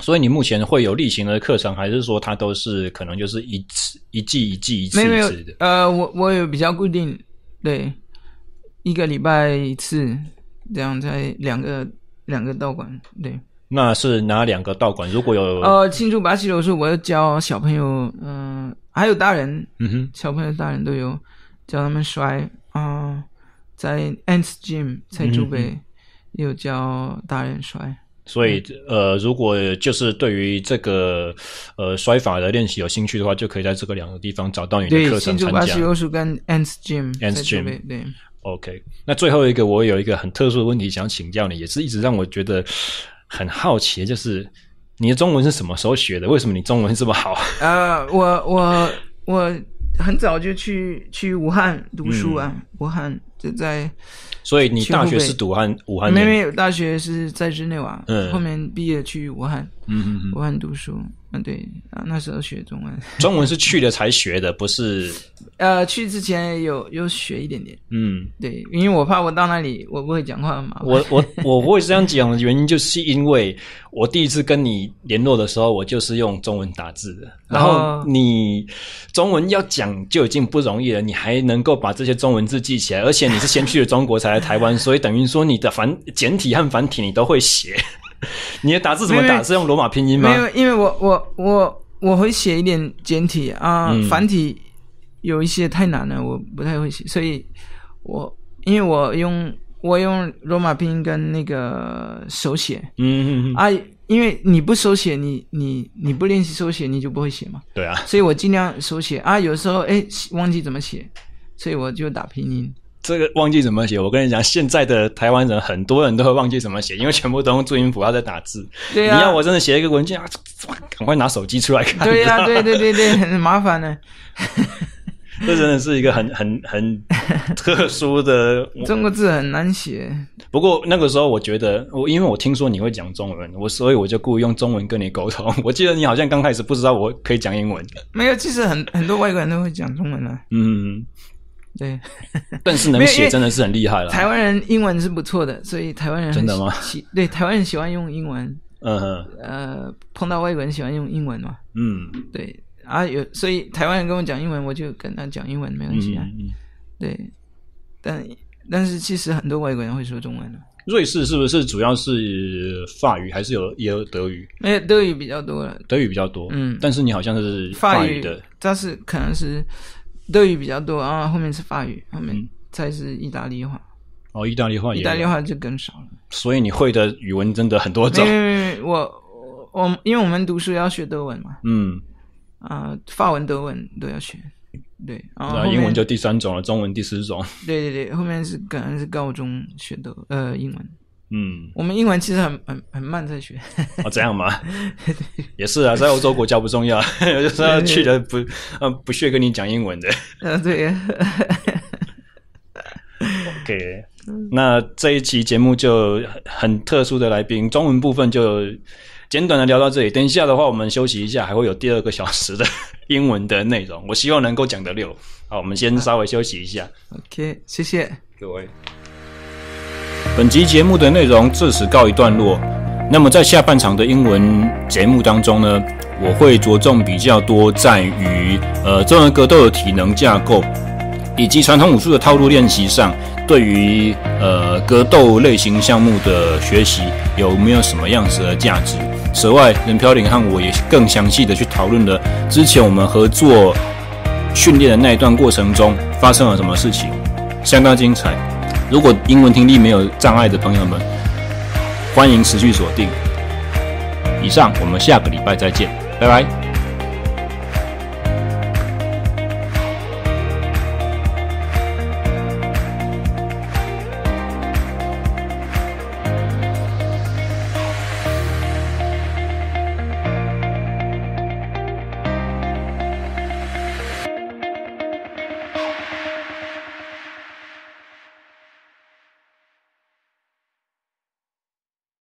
所以你目前会有例行的课程，还是说它都是可能就是一次一季一季一次一次的？呃，我我有比较固定，对，一个礼拜一次，这样在两个两个道馆，对。那是哪两个道馆？如果有呃，庆祝巴西柔术，我要教小朋友，嗯，还有大人，嗯哼，小朋友大人都有，教他们摔啊。在 Ants Gym 在主北又教大人摔，所以呃，如果就是对于这个呃摔法的练习有兴趣的话，就可以在这个两个地方找到你的课程参加。对，新主巴西跟 Ants Gym 对，OK。那最后一个，我有一个很特殊的问题想请教你，也是一直让我觉得很好奇，就是你的中文是什么时候学的？为什么你中文这么好？啊，我我我很早就去去武汉读书啊，武汉。就在，所以你大学是读汉武汉？没有，有。大学是在日内瓦，嗯，后面毕业去武汉，嗯嗯嗯，武汉读书。嗯，对啊，那时候学中文，中文是去了才学的，不是。呃，去之前有有学一点点。嗯，对，因为我怕我到那里我不会讲话嘛。我我我会这样讲的原因，就是因为我第一次跟你联络的时候，我就是用中文打字的。然后你中文要讲就已经不容易了，你还能够把这些中文字记起来，而且你是先去了中国才来台湾，所以等于说你的繁简体和繁体你都会写。你的打字怎么打？是用罗马拼音吗？没有，因为我我我我会写一点简体啊，繁体有一些太难了，我不太会写，所以我因为我用我用罗马拼音跟那个手写，嗯啊，因为你不手写，你你你不练习手写，你就不会写嘛，对啊，所以我尽量手写啊，有时候哎忘记怎么写，所以我就打拼音。这个忘记怎么写，我跟你讲，现在的台湾人很多人都会忘记怎么写，因为全部都用注音符，他在打字。对啊，你要我真的写一个文件啊，赶快拿手机出来。对啊，对对对对，很麻烦呢。这真的是一个很很很特殊的 中国字，很难写。不过那个时候，我觉得我因为我听说你会讲中文，我所以我就故意用中文跟你沟通。我记得你好像刚开始不知道我可以讲英文。没有，其实很很多外国人都会讲中文的。嗯。对，但是能写真的是很厉害了。台湾人英文是不错的，所以台湾人真的吗？喜对台湾人喜欢用英文，嗯呃，碰到外国人喜欢用英文嘛，嗯对。啊有，所以台湾人跟我讲英文，我就跟他讲英文没关系啊。对，但但是其实很多外国人会说中文的。瑞士是不是主要是法语还是有也有德语？没有德语比较多了，德语比较多。嗯，但是你好像是法语的，但是可能是。德语比较多啊，后面是法语，后面才是意大利话。哦，意大利话，意大利话就更少了。所以你会的语文真的很多种。因为我我因为我们读书要学德文嘛，嗯，啊，法文、德文都要学，对。那英文就第三种了，中文第四种。对对对，后面是可能是高中学的，呃，英文。嗯，我们英文其实很很很慢在学。哦，这样吗？也是啊，在欧洲国家不重要，就是去了不呃不屑跟你讲英文的。嗯，对。OK，那这一期节目就很特殊的来宾，中文部分就简短的聊到这里。等一下的话，我们休息一下，还会有第二个小时的英文的内容。我希望能够讲得溜。好，我们先稍微休息一下。OK，谢谢各位。本集节目的内容至此告一段落。那么在下半场的英文节目当中呢，我会着重比较多在于呃综合格斗的体能架构以及传统武术的套路练习上，对于呃格斗类型项目的学习有没有什么样子的价值？此外，任飘零和我也更详细的去讨论了之前我们合作训练的那一段过程中发生了什么事情，相当精彩。如果英文听力没有障碍的朋友们，欢迎持续锁定。以上，我们下个礼拜再见，拜拜。